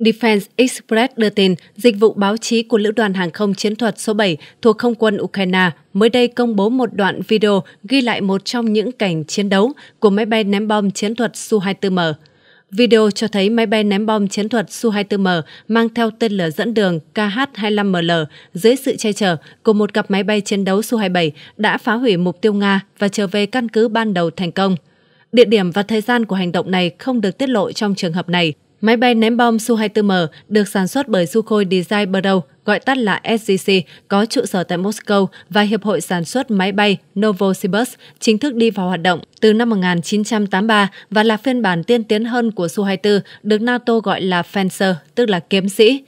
Defense Express đưa tin, dịch vụ báo chí của Lữ đoàn Hàng không Chiến thuật số 7 thuộc Không quân Ukraine mới đây công bố một đoạn video ghi lại một trong những cảnh chiến đấu của máy bay ném bom chiến thuật Su-24M. Video cho thấy máy bay ném bom chiến thuật Su-24M mang theo tên lửa dẫn đường KH-25ML dưới sự che chở của một cặp máy bay chiến đấu Su-27 đã phá hủy mục tiêu Nga và trở về căn cứ ban đầu thành công. Địa điểm và thời gian của hành động này không được tiết lộ trong trường hợp này. Máy bay ném bom Su-24M được sản xuất bởi Sukhoi Design Bureau, gọi tắt là SGC, có trụ sở tại Moscow và Hiệp hội Sản xuất Máy bay Novosibirsk chính thức đi vào hoạt động từ năm 1983 và là phiên bản tiên tiến hơn của Su-24 được NATO gọi là Fencer, tức là kiếm sĩ.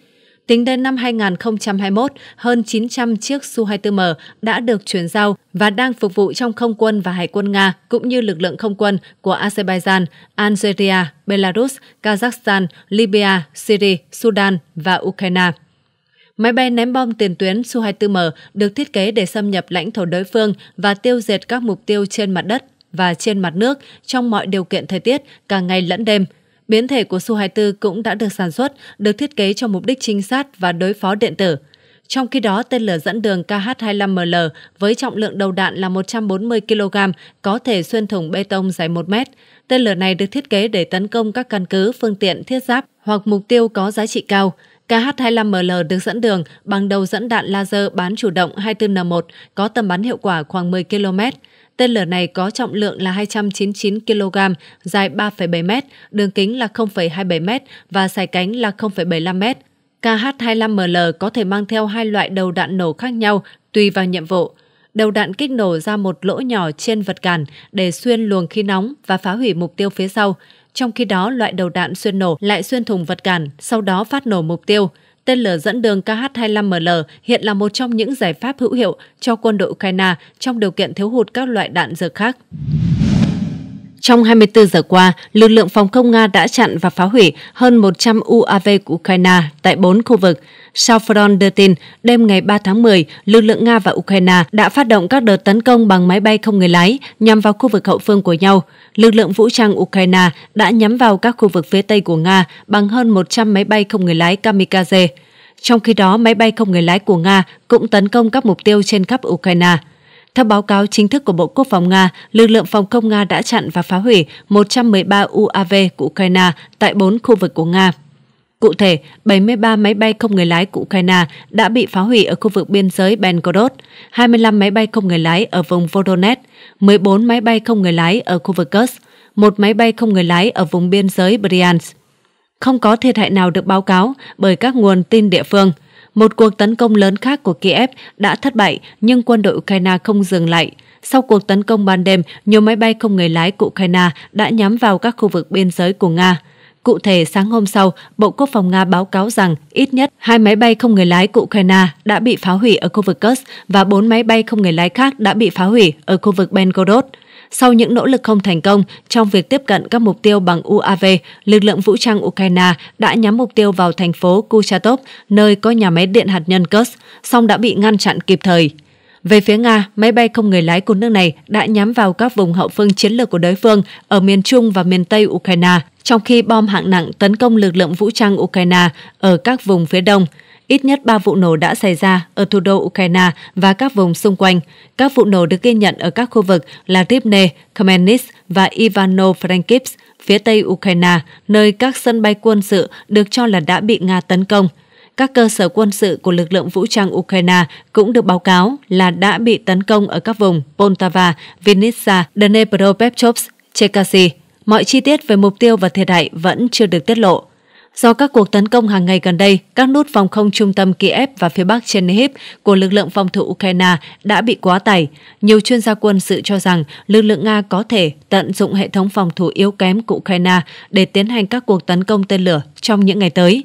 Tính đến năm 2021, hơn 900 chiếc Su-24M đã được chuyển giao và đang phục vụ trong không quân và hải quân Nga cũng như lực lượng không quân của Azerbaijan, Algeria, Belarus, Kazakhstan, Libya, Syria, Sudan và Ukraine. Máy bay ném bom tiền tuyến Su-24M được thiết kế để xâm nhập lãnh thổ đối phương và tiêu diệt các mục tiêu trên mặt đất và trên mặt nước trong mọi điều kiện thời tiết, cả ngày lẫn đêm – Biến thể của Su-24 cũng đã được sản xuất, được thiết kế cho mục đích trinh sát và đối phó điện tử. Trong khi đó, tên lửa dẫn đường KH-25ML với trọng lượng đầu đạn là 140 kg có thể xuyên thủng bê tông dài 1 mét. Tên lửa này được thiết kế để tấn công các căn cứ, phương tiện, thiết giáp hoặc mục tiêu có giá trị cao. KH-25ML được dẫn đường bằng đầu dẫn đạn laser bán chủ động 24N1 có tầm bắn hiệu quả khoảng 10 km. Tên lửa này có trọng lượng là 299 kg, dài 3,7 m, đường kính là 0,27 m và sải cánh là 0,75 m. KH-25ML có thể mang theo hai loại đầu đạn nổ khác nhau tùy vào nhiệm vụ. Đầu đạn kích nổ ra một lỗ nhỏ trên vật cản để xuyên luồng khí nóng và phá hủy mục tiêu phía sau. Trong khi đó, loại đầu đạn xuyên nổ lại xuyên thùng vật cản, sau đó phát nổ mục tiêu – Tên lửa dẫn đường KH-25ML hiện là một trong những giải pháp hữu hiệu cho quân đội Ukraine trong điều kiện thiếu hụt các loại đạn dược khác. Trong 24 giờ qua, lực lượng phòng không Nga đã chặn và phá hủy hơn 100 UAV của Ukraine tại 4 khu vực. Sau Front đưa tin, đêm ngày 3 tháng 10, lực lượng Nga và Ukraine đã phát động các đợt tấn công bằng máy bay không người lái nhằm vào khu vực hậu phương của nhau. Lực lượng vũ trang Ukraine đã nhắm vào các khu vực phía Tây của Nga bằng hơn 100 máy bay không người lái kamikaze. Trong khi đó, máy bay không người lái của Nga cũng tấn công các mục tiêu trên khắp Ukraine. Theo báo cáo chính thức của Bộ Quốc phòng Nga, lực lượng phòng không Nga đã chặn và phá hủy 113 UAV của Ukraine tại 4 khu vực của Nga. Cụ thể, 73 máy bay không người lái của Ukraine đã bị phá hủy ở khu vực biên giới Belgorod, 25 máy bay không người lái ở vùng Vodonet, 14 máy bay không người lái ở khu vực Kursk, một máy bay không người lái ở vùng biên giới Bryansk. Không có thiệt hại nào được báo cáo bởi các nguồn tin địa phương – một cuộc tấn công lớn khác của Kiev đã thất bại nhưng quân đội Ukraine không dừng lại. Sau cuộc tấn công ban đêm, nhiều máy bay không người lái của Ukraine đã nhắm vào các khu vực biên giới của Nga. Cụ thể, sáng hôm sau, Bộ Quốc phòng Nga báo cáo rằng ít nhất hai máy bay không người lái của Ukraine đã bị phá hủy ở khu vực Kursk và bốn máy bay không người lái khác đã bị phá hủy ở khu vực Belgorod. Sau những nỗ lực không thành công trong việc tiếp cận các mục tiêu bằng UAV, lực lượng vũ trang Ukraine đã nhắm mục tiêu vào thành phố Kuchatov, nơi có nhà máy điện hạt nhân Kursk, song đã bị ngăn chặn kịp thời. Về phía Nga, máy bay không người lái của nước này đã nhắm vào các vùng hậu phương chiến lược của đối phương ở miền Trung và miền Tây Ukraine, trong khi bom hạng nặng tấn công lực lượng vũ trang Ukraine ở các vùng phía đông. Ít nhất 3 vụ nổ đã xảy ra ở thủ đô Ukraine và các vùng xung quanh. Các vụ nổ được ghi nhận ở các khu vực là Rivne, Kamenis và Ivano-Frankivsk, phía tây Ukraine, nơi các sân bay quân sự được cho là đã bị Nga tấn công. Các cơ sở quân sự của lực lượng vũ trang Ukraine cũng được báo cáo là đã bị tấn công ở các vùng Poltava, Vinnytsia, Dnepropetrovsk, Chekasy. Mọi chi tiết về mục tiêu và thiệt hại vẫn chưa được tiết lộ. Do các cuộc tấn công hàng ngày gần đây, các nút phòng không trung tâm Kiev và phía bắc Chernihiv của lực lượng phòng thủ Ukraine đã bị quá tải. Nhiều chuyên gia quân sự cho rằng lực lượng Nga có thể tận dụng hệ thống phòng thủ yếu kém của Ukraine để tiến hành các cuộc tấn công tên lửa trong những ngày tới.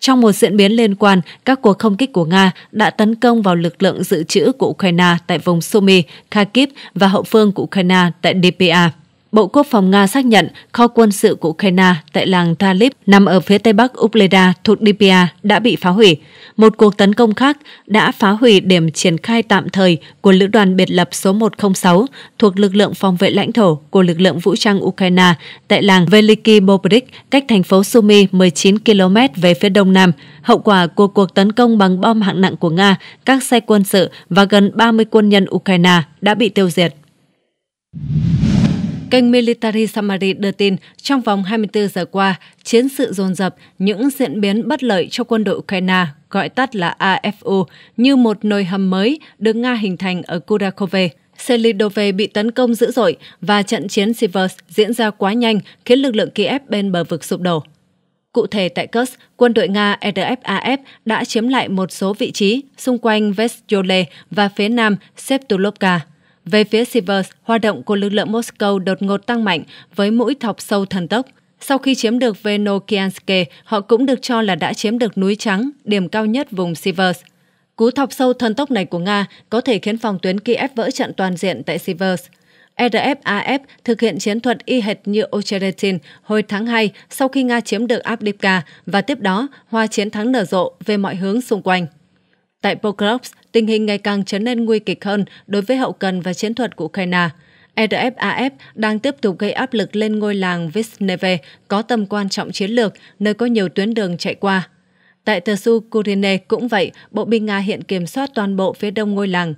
Trong một diễn biến liên quan, các cuộc không kích của Nga đã tấn công vào lực lượng dự trữ của Ukraine tại vùng Sumy, Kharkiv và hậu phương của Ukraine tại DPA. Bộ Quốc phòng Nga xác nhận kho quân sự của Ukraine tại làng Talib nằm ở phía tây bắc Upleda thuộc Libya đã bị phá hủy. Một cuộc tấn công khác đã phá hủy điểm triển khai tạm thời của Lữ đoàn biệt lập số 106 thuộc lực lượng phòng vệ lãnh thổ của lực lượng vũ trang Ukraine tại làng Veliki Bobrik cách thành phố Sumy 19 km về phía đông nam. Hậu quả của cuộc tấn công bằng bom hạng nặng của Nga, các xe quân sự và gần 30 quân nhân Ukraine đã bị tiêu diệt. Kênh Military Summary đưa tin, trong vòng 24 giờ qua, chiến sự dồn dập, những diễn biến bất lợi cho quân đội Ukraine, gọi tắt là AFU, như một nồi hầm mới được Nga hình thành ở Kurakove. Selidove bị tấn công dữ dội và trận chiến Sivers diễn ra quá nhanh khiến lực lượng Kiev bên bờ vực sụp đổ. Cụ thể tại Kursk, quân đội Nga RFAF e đã chiếm lại một số vị trí xung quanh Vestyole và phía nam Septulovka. Về phía Sivers, hoạt động của lực lượng Moscow đột ngột tăng mạnh với mũi thọc sâu thần tốc. Sau khi chiếm được Venokianske, họ cũng được cho là đã chiếm được núi Trắng, điểm cao nhất vùng Sivers. Cú thọc sâu thần tốc này của Nga có thể khiến phòng tuyến Kiev vỡ trận toàn diện tại Sivers. E RFAF thực hiện chiến thuật y hệt như Ocheretin hồi tháng 2 sau khi Nga chiếm được Avdiivka và tiếp đó hoa chiến thắng nở rộ về mọi hướng xung quanh. Tại Pokrovsk, tình hình ngày càng trở nên nguy kịch hơn đối với hậu cần và chiến thuật của Ukraine. RFAF e đang tiếp tục gây áp lực lên ngôi làng Visneve có tầm quan trọng chiến lược, nơi có nhiều tuyến đường chạy qua. Tại Tersu Kurine cũng vậy, bộ binh Nga hiện kiểm soát toàn bộ phía đông ngôi làng.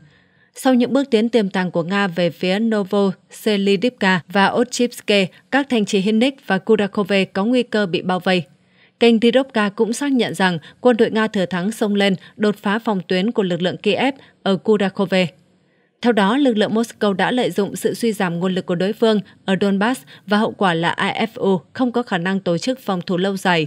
Sau những bước tiến tiềm tàng của Nga về phía Novo, Selidivka và Ochipske, các thành trì Hinnik và Kurakove có nguy cơ bị bao vây. Kênh Dirovka cũng xác nhận rằng quân đội Nga thừa thắng xông lên đột phá phòng tuyến của lực lượng Kiev ở Kurakove. Theo đó, lực lượng Moscow đã lợi dụng sự suy giảm nguồn lực của đối phương ở Donbass và hậu quả là IFU không có khả năng tổ chức phòng thủ lâu dài.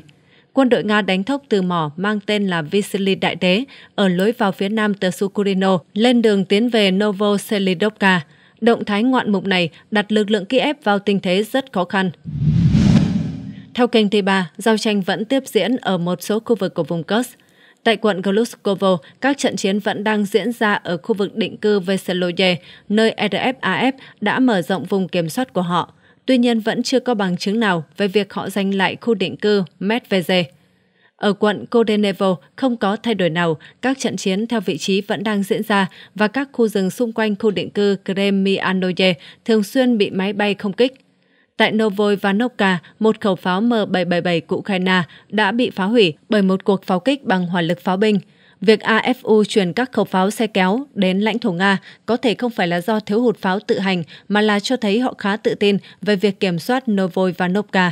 Quân đội Nga đánh thốc từ mỏ mang tên là Vasily Đại Đế ở lối vào phía nam từ Sukurino lên đường tiến về Novoselidovka. Động thái ngoạn mục này đặt lực lượng Kiev vào tình thế rất khó khăn. Theo kênh T3, giao tranh vẫn tiếp diễn ở một số khu vực của vùng Kursk. Tại quận Gluskovo, các trận chiến vẫn đang diễn ra ở khu vực định cư Veseloye, nơi RFAF e đã mở rộng vùng kiểm soát của họ. Tuy nhiên vẫn chưa có bằng chứng nào về việc họ giành lại khu định cư Medveze. Ở quận Kodenevo không có thay đổi nào, các trận chiến theo vị trí vẫn đang diễn ra và các khu rừng xung quanh khu định cư Kremianoye thường xuyên bị máy bay không kích, Tại Novoy Vanovka, một khẩu pháo M777 của Ukraine đã bị phá hủy bởi một cuộc pháo kích bằng hỏa lực pháo binh. Việc AFU chuyển các khẩu pháo xe kéo đến lãnh thổ Nga có thể không phải là do thiếu hụt pháo tự hành mà là cho thấy họ khá tự tin về việc kiểm soát Novoy Vanovka.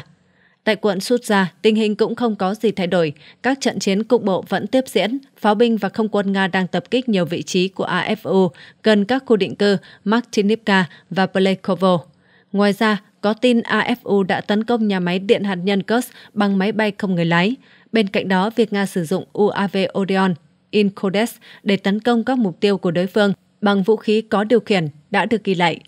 Tại quận Sutja, tình hình cũng không có gì thay đổi. Các trận chiến cục bộ vẫn tiếp diễn. Pháo binh và không quân Nga đang tập kích nhiều vị trí của AFU gần các khu định cư Martinivka và Plekovo. Ngoài ra, có tin AFU đã tấn công nhà máy điện hạt nhân Kursk bằng máy bay không người lái. Bên cạnh đó, việc Nga sử dụng UAV Orion, Incodes để tấn công các mục tiêu của đối phương bằng vũ khí có điều khiển đã được ghi lại.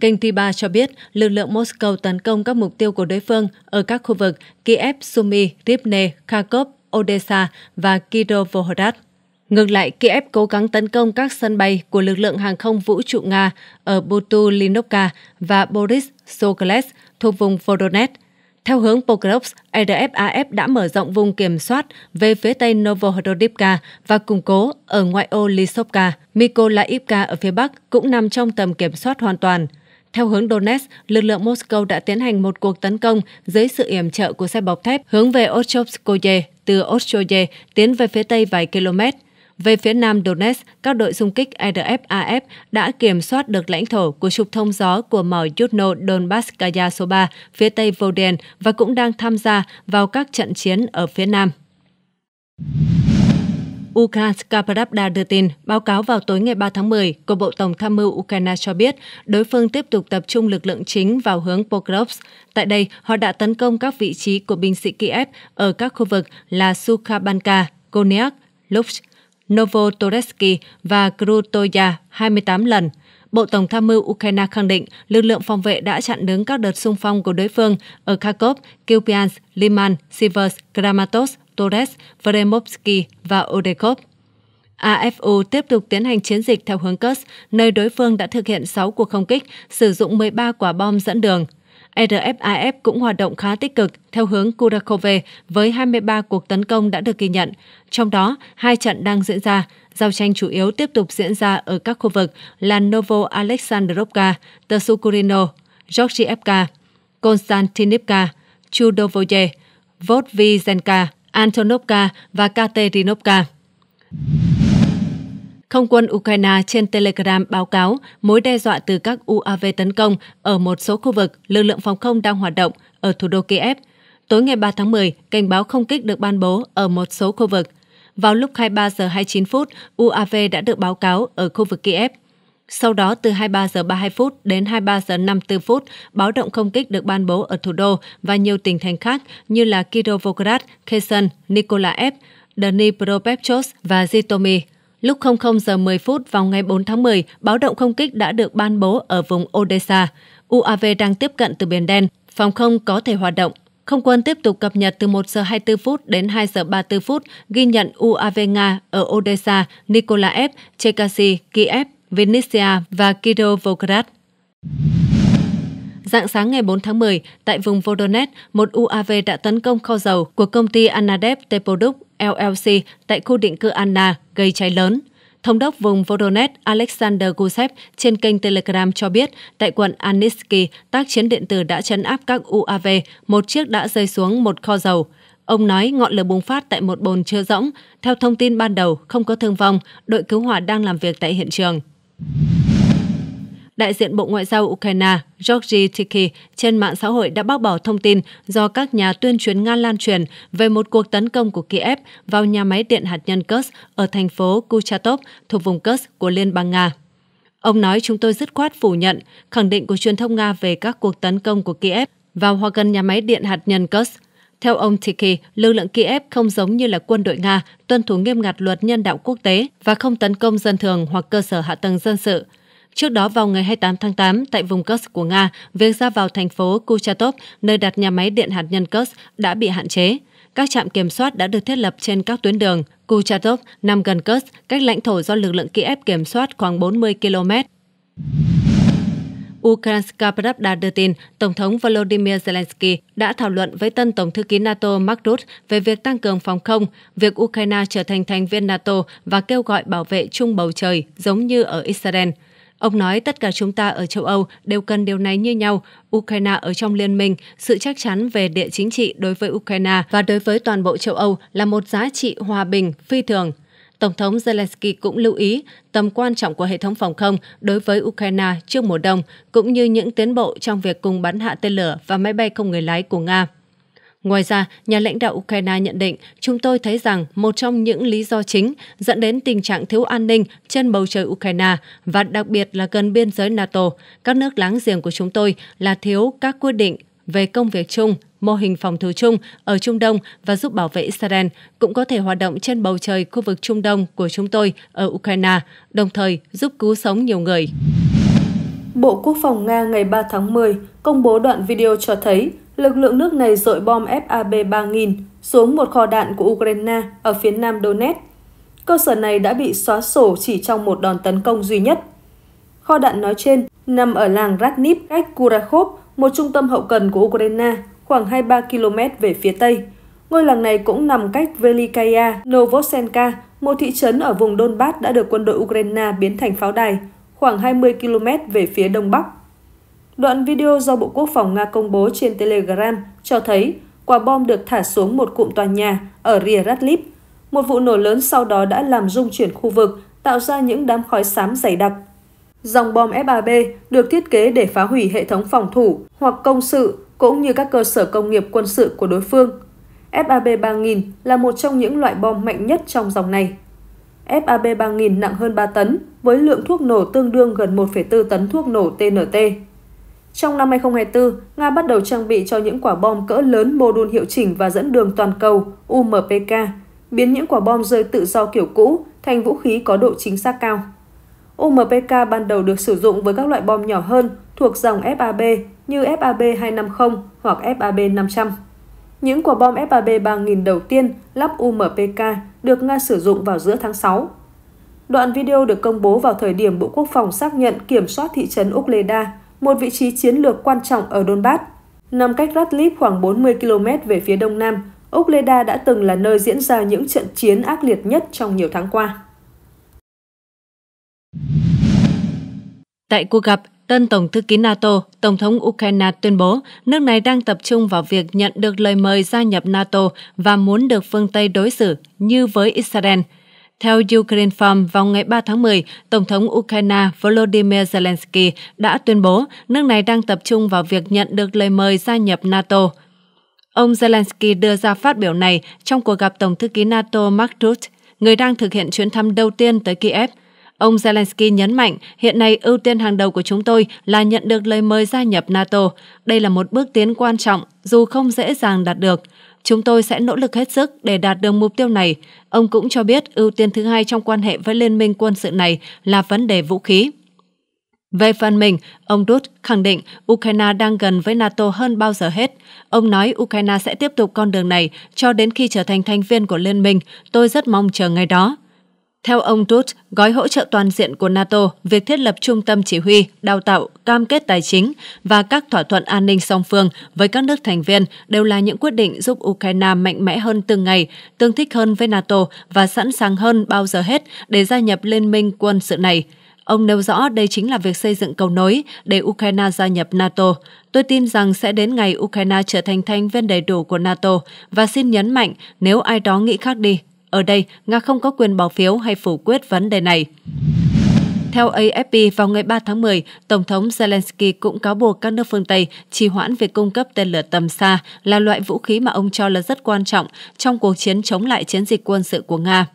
Kênh Tiba cho biết lực lượng Moscow tấn công các mục tiêu của đối phương ở các khu vực Kiev, Sumy, Rivne, Kharkov, Odessa và Kirovohrad. Ngược lại, Kiev cố gắng tấn công các sân bay của lực lượng hàng không vũ trụ Nga ở Butulinovka và Boris Sokoles thuộc vùng Voronezh. Theo hướng Pokrovsk, RFAF e đã mở rộng vùng kiểm soát về phía tây Novohodorivka và củng cố ở ngoại ô Lisovka. Mykolaivka ở phía bắc cũng nằm trong tầm kiểm soát hoàn toàn. Theo hướng Donetsk, lực lượng Moscow đã tiến hành một cuộc tấn công dưới sự yểm trợ của xe bọc thép hướng về Ostrovskoye từ Ostrovskoye tiến về phía tây vài km. Về phía nam Donetsk, các đội xung kích RFAF đã kiểm soát được lãnh thổ của trục thông gió của mỏ Yudno Donbaskaya số 3 phía tây Voden và cũng đang tham gia vào các trận chiến ở phía nam. Ukhanska Pravda đưa tin, báo cáo vào tối ngày 3 tháng 10 của Bộ Tổng tham mưu Ukraine cho biết đối phương tiếp tục tập trung lực lượng chính vào hướng Pokrovsk. Tại đây, họ đã tấn công các vị trí của binh sĩ Kiev ở các khu vực là Sukhabanka, Konya, Lutsk, Novotoresky và Krutoya 28 lần. Bộ Tổng tham mưu Ukraine khẳng định lực lượng phòng vệ đã chặn đứng các đợt xung phong của đối phương ở Kharkov, Kupiansk, Liman, Sivers, Kramatorsk, Torres, Vremovsky và Odekov. AFU tiếp tục tiến hành chiến dịch theo hướng Kursk, nơi đối phương đã thực hiện 6 cuộc không kích, sử dụng 13 quả bom dẫn đường – RFAF e cũng hoạt động khá tích cực theo hướng Kurakove với 23 cuộc tấn công đã được ghi nhận. Trong đó, hai trận đang diễn ra. Giao tranh chủ yếu tiếp tục diễn ra ở các khu vực là Novo Alexandrovka, Tersukurino, Georgievka, Konstantinivka, Chudovoye, Vodvizenka, Antonovka và Katerinovka. Không quân Ukraine trên Telegram báo cáo mối đe dọa từ các UAV tấn công ở một số khu vực lực lượng phòng không đang hoạt động ở thủ đô Kiev. Tối ngày 3 tháng 10, cảnh báo không kích được ban bố ở một số khu vực. Vào lúc 23 giờ 29 phút, UAV đã được báo cáo ở khu vực Kiev. Sau đó từ 23 giờ 32 phút đến 23 giờ 54 phút, báo động không kích được ban bố ở thủ đô và nhiều tỉnh thành khác như là Kirovograd, Kherson, Nikolaev, Dnipropetrovsk và Zhytomyr. Lúc 00 giờ 10 phút vào ngày 4 tháng 10, báo động không kích đã được ban bố ở vùng Odessa. UAV đang tiếp cận từ Biển Đen, phòng không có thể hoạt động. Không quân tiếp tục cập nhật từ 1 giờ 24 phút đến 2 giờ 34 phút ghi nhận UAV Nga ở Odessa, Nikolaev, Chekasi, Kiev, Vinnytsia và Kirovograd. Dạng sáng ngày 4 tháng 10, tại vùng Vodonet, một UAV đã tấn công kho dầu của công ty Anadep Tepoduk LLC tại khu định cư Anna gây cháy lớn. Thống đốc vùng Voronezh Alexander Gusev trên kênh Telegram cho biết tại quận Anitsky, tác chiến điện tử đã chấn áp các UAV, một chiếc đã rơi xuống một kho dầu. Ông nói ngọn lửa bùng phát tại một bồn chứa rỗng. Theo thông tin ban đầu, không có thương vong, đội cứu hỏa đang làm việc tại hiện trường đại diện Bộ Ngoại giao Ukraine Georgy Tiki trên mạng xã hội đã bác bỏ thông tin do các nhà tuyên truyền Nga lan truyền về một cuộc tấn công của Kiev vào nhà máy điện hạt nhân Kurs ở thành phố Kuchatov thuộc vùng Kurs của Liên bang Nga. Ông nói chúng tôi dứt khoát phủ nhận khẳng định của truyền thông Nga về các cuộc tấn công của Kiev vào hoặc gần nhà máy điện hạt nhân Kurs. Theo ông Tiki, lực lượng Kiev không giống như là quân đội Nga, tuân thủ nghiêm ngặt luật nhân đạo quốc tế và không tấn công dân thường hoặc cơ sở hạ tầng dân sự. Trước đó vào ngày 28 tháng 8, tại vùng Kursk của Nga, việc ra vào thành phố Kuchatov, nơi đặt nhà máy điện hạt nhân Kursk, đã bị hạn chế. Các trạm kiểm soát đã được thiết lập trên các tuyến đường. Kuchatov nằm gần Kursk, cách lãnh thổ do lực lượng Kiev kiểm soát khoảng 40 km. Ukrainska Pravda đưa tin, Tổng thống Volodymyr Zelensky đã thảo luận với tân Tổng thư ký NATO Mark Rutte về việc tăng cường phòng không, việc Ukraine trở thành thành viên NATO và kêu gọi bảo vệ chung bầu trời giống như ở Israel. Ông nói tất cả chúng ta ở châu Âu đều cần điều này như nhau, Ukraine ở trong liên minh, sự chắc chắn về địa chính trị đối với Ukraine và đối với toàn bộ châu Âu là một giá trị hòa bình phi thường. Tổng thống Zelensky cũng lưu ý tầm quan trọng của hệ thống phòng không đối với Ukraine trước mùa đông, cũng như những tiến bộ trong việc cùng bắn hạ tên lửa và máy bay không người lái của Nga. Ngoài ra, nhà lãnh đạo Ukraine nhận định chúng tôi thấy rằng một trong những lý do chính dẫn đến tình trạng thiếu an ninh trên bầu trời Ukraine và đặc biệt là gần biên giới NATO, các nước láng giềng của chúng tôi là thiếu các quyết định về công việc chung, mô hình phòng thủ chung ở Trung Đông và giúp bảo vệ Israel cũng có thể hoạt động trên bầu trời khu vực Trung Đông của chúng tôi ở Ukraine, đồng thời giúp cứu sống nhiều người. Bộ Quốc phòng Nga ngày 3 tháng 10 công bố đoạn video cho thấy lực lượng nước này dội bom FAB-3000 xuống một kho đạn của Ukraine ở phía nam Donetsk. Cơ sở này đã bị xóa sổ chỉ trong một đòn tấn công duy nhất. Kho đạn nói trên nằm ở làng Ratnip cách Kurakhov, một trung tâm hậu cần của Ukraine, khoảng 23 km về phía tây. Ngôi làng này cũng nằm cách Velikaya Novosenka, một thị trấn ở vùng Donbass đã được quân đội Ukraine biến thành pháo đài, khoảng 20 km về phía đông bắc. Đoạn video do Bộ Quốc phòng Nga công bố trên Telegram cho thấy quả bom được thả xuống một cụm tòa nhà ở Riyadh Radlib. Một vụ nổ lớn sau đó đã làm rung chuyển khu vực, tạo ra những đám khói xám dày đặc. Dòng bom F3B được thiết kế để phá hủy hệ thống phòng thủ hoặc công sự cũng như các cơ sở công nghiệp quân sự của đối phương. FAB 3000 là một trong những loại bom mạnh nhất trong dòng này. FAB 3000 nặng hơn 3 tấn với lượng thuốc nổ tương đương gần 1,4 tấn thuốc nổ TNT. Trong năm 2024, Nga bắt đầu trang bị cho những quả bom cỡ lớn mô đun hiệu chỉnh và dẫn đường toàn cầu UMPK, biến những quả bom rơi tự do kiểu cũ thành vũ khí có độ chính xác cao. UMPK ban đầu được sử dụng với các loại bom nhỏ hơn thuộc dòng FAB như FAB-250 hoặc FAB-500. Những quả bom FAB-3000 đầu tiên lắp UMPK được Nga sử dụng vào giữa tháng 6. Đoạn video được công bố vào thời điểm Bộ Quốc phòng xác nhận kiểm soát thị trấn Ukleda một vị trí chiến lược quan trọng ở Donbass. Nằm cách Radlib khoảng 40 km về phía đông nam, Úc đã từng là nơi diễn ra những trận chiến ác liệt nhất trong nhiều tháng qua. Tại cuộc gặp, tân Tổng thư ký NATO, Tổng thống Ukraine tuyên bố nước này đang tập trung vào việc nhận được lời mời gia nhập NATO và muốn được phương Tây đối xử như với Israel – theo Ukraine Farm, vào ngày 3 tháng 10, Tổng thống Ukraine Volodymyr Zelensky đã tuyên bố nước này đang tập trung vào việc nhận được lời mời gia nhập NATO. Ông Zelensky đưa ra phát biểu này trong cuộc gặp Tổng thư ký NATO Mark Rutte, người đang thực hiện chuyến thăm đầu tiên tới Kiev. Ông Zelensky nhấn mạnh, hiện nay ưu tiên hàng đầu của chúng tôi là nhận được lời mời gia nhập NATO. Đây là một bước tiến quan trọng, dù không dễ dàng đạt được. Chúng tôi sẽ nỗ lực hết sức để đạt được mục tiêu này. Ông cũng cho biết ưu tiên thứ hai trong quan hệ với liên minh quân sự này là vấn đề vũ khí. Về phần mình, ông Dut khẳng định Ukraine đang gần với NATO hơn bao giờ hết. Ông nói Ukraine sẽ tiếp tục con đường này cho đến khi trở thành thành viên của liên minh. Tôi rất mong chờ ngày đó. Theo ông Tut, gói hỗ trợ toàn diện của NATO, việc thiết lập trung tâm chỉ huy, đào tạo, cam kết tài chính và các thỏa thuận an ninh song phương với các nước thành viên đều là những quyết định giúp Ukraine mạnh mẽ hơn từng ngày, tương thích hơn với NATO và sẵn sàng hơn bao giờ hết để gia nhập liên minh quân sự này. Ông nêu rõ đây chính là việc xây dựng cầu nối để Ukraine gia nhập NATO. Tôi tin rằng sẽ đến ngày Ukraine trở thành thành viên đầy đủ của NATO và xin nhấn mạnh nếu ai đó nghĩ khác đi ở đây, Nga không có quyền bỏ phiếu hay phủ quyết vấn đề này. Theo AFP, vào ngày 3 tháng 10, Tổng thống Zelensky cũng cáo buộc các nước phương Tây trì hoãn việc cung cấp tên lửa tầm xa là loại vũ khí mà ông cho là rất quan trọng trong cuộc chiến chống lại chiến dịch quân sự của Nga.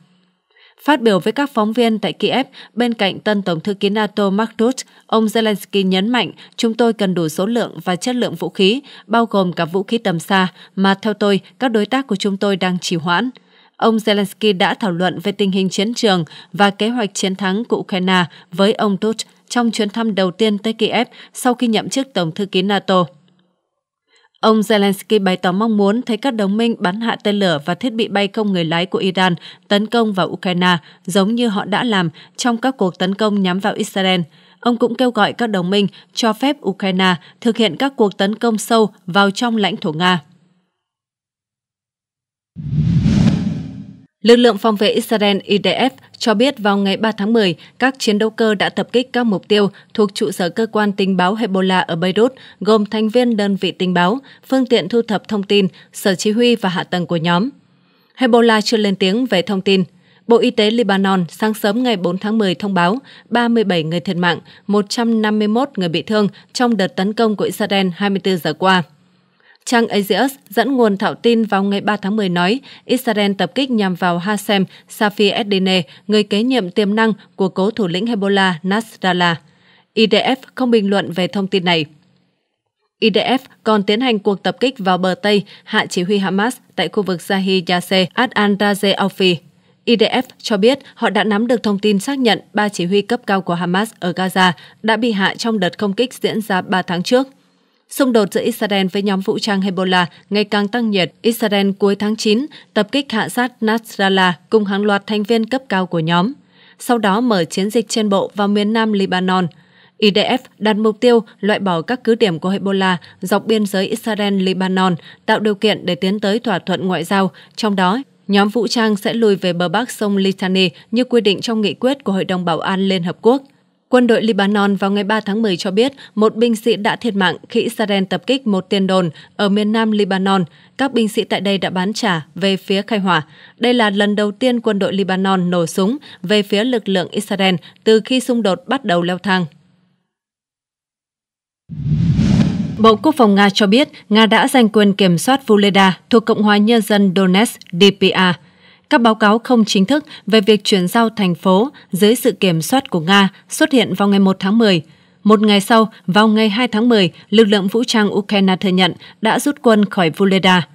Phát biểu với các phóng viên tại Kiev, bên cạnh tân Tổng thư ký NATO Mark Rutte, ông Zelensky nhấn mạnh chúng tôi cần đủ số lượng và chất lượng vũ khí, bao gồm cả vũ khí tầm xa, mà theo tôi, các đối tác của chúng tôi đang trì hoãn. Ông Zelensky đã thảo luận về tình hình chiến trường và kế hoạch chiến thắng của Ukraine với ông Tusk trong chuyến thăm đầu tiên tới Kiev sau khi nhậm chức Tổng thư ký NATO. Ông Zelensky bày tỏ mong muốn thấy các đồng minh bắn hạ tên lửa và thiết bị bay không người lái của Iran tấn công vào Ukraine, giống như họ đã làm trong các cuộc tấn công nhắm vào Israel. Ông cũng kêu gọi các đồng minh cho phép Ukraine thực hiện các cuộc tấn công sâu vào trong lãnh thổ Nga. Lực lượng phòng vệ Israel IDF cho biết vào ngày 3 tháng 10, các chiến đấu cơ đã tập kích các mục tiêu thuộc trụ sở cơ quan tình báo Hezbollah ở Beirut, gồm thành viên đơn vị tình báo, phương tiện thu thập thông tin, sở chỉ huy và hạ tầng của nhóm. Hezbollah chưa lên tiếng về thông tin. Bộ Y tế Lebanon sáng sớm ngày 4 tháng 10 thông báo 37 người thiệt mạng, 151 người bị thương trong đợt tấn công của Israel 24 giờ qua. Trang Azios dẫn nguồn thạo tin vào ngày 3 tháng 10 nói Israel tập kích nhằm vào Hashem Safi Eddine, người kế nhiệm tiềm năng của cố thủ lĩnh Hezbollah Nasrallah. IDF không bình luận về thông tin này. IDF còn tiến hành cuộc tập kích vào bờ Tây hạ chỉ huy Hamas tại khu vực Zahi Yase Ad al Raze Al Phi. IDF cho biết họ đã nắm được thông tin xác nhận ba chỉ huy cấp cao của Hamas ở Gaza đã bị hạ trong đợt không kích diễn ra 3 tháng trước. Xung đột giữa Israel với nhóm vũ trang Hezbollah ngày càng tăng nhiệt. Israel cuối tháng 9 tập kích hạ sát Nasrallah cùng hàng loạt thành viên cấp cao của nhóm. Sau đó mở chiến dịch trên bộ vào miền nam Lebanon. IDF đặt mục tiêu loại bỏ các cứ điểm của Hezbollah dọc biên giới Israel-Libanon, tạo điều kiện để tiến tới thỏa thuận ngoại giao, trong đó nhóm vũ trang sẽ lùi về bờ bắc sông Litani như quy định trong nghị quyết của Hội đồng Bảo an Liên Hợp Quốc – Quân đội Lebanon vào ngày 3 tháng 10 cho biết một binh sĩ đã thiệt mạng khi Israel tập kích một tiền đồn ở miền nam Lebanon. Các binh sĩ tại đây đã bán trả về phía khai hỏa. Đây là lần đầu tiên quân đội Lebanon nổ súng về phía lực lượng Israel từ khi xung đột bắt đầu leo thang. Bộ Quốc phòng Nga cho biết Nga đã giành quyền kiểm soát Vuleda thuộc Cộng hòa Nhân dân Donetsk DPA – các báo cáo không chính thức về việc chuyển giao thành phố dưới sự kiểm soát của Nga xuất hiện vào ngày 1 tháng 10. Một ngày sau, vào ngày 2 tháng 10, lực lượng vũ trang Ukraine thừa nhận đã rút quân khỏi Vuleda.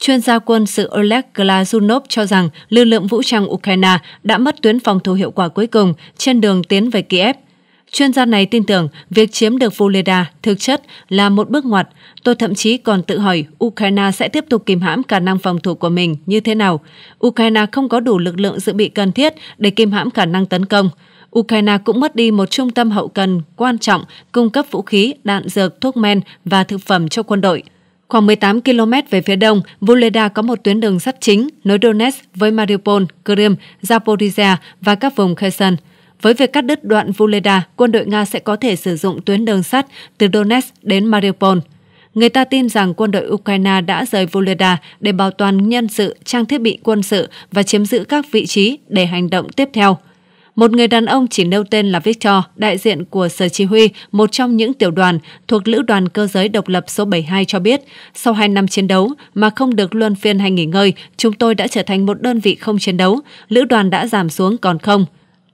Chuyên gia quân sự Oleg Glazunov cho rằng lực lượng vũ trang Ukraine đã mất tuyến phòng thủ hiệu quả cuối cùng trên đường tiến về Kiev – Chuyên gia này tin tưởng việc chiếm được Voleda thực chất là một bước ngoặt. Tôi thậm chí còn tự hỏi Ukraine sẽ tiếp tục kìm hãm khả năng phòng thủ của mình như thế nào. Ukraine không có đủ lực lượng dự bị cần thiết để kìm hãm khả năng tấn công. Ukraine cũng mất đi một trung tâm hậu cần quan trọng cung cấp vũ khí, đạn dược, thuốc men và thực phẩm cho quân đội. Khoảng 18 km về phía đông, Voleda có một tuyến đường sắt chính nối Donetsk với Mariupol, Crimea, Zaporizhia và các vùng Kherson. Với việc cắt đứt đoạn Vuleda, quân đội Nga sẽ có thể sử dụng tuyến đường sắt từ Donetsk đến Mariupol. Người ta tin rằng quân đội Ukraine đã rời Voleda để bảo toàn nhân sự, trang thiết bị quân sự và chiếm giữ các vị trí để hành động tiếp theo. Một người đàn ông chỉ nêu tên là Victor, đại diện của Sở Chỉ huy, một trong những tiểu đoàn thuộc Lữ đoàn Cơ giới Độc lập số 72 cho biết, sau 2 năm chiến đấu mà không được luân phiên hay nghỉ ngơi, chúng tôi đã trở thành một đơn vị không chiến đấu, lữ đoàn đã giảm xuống còn không.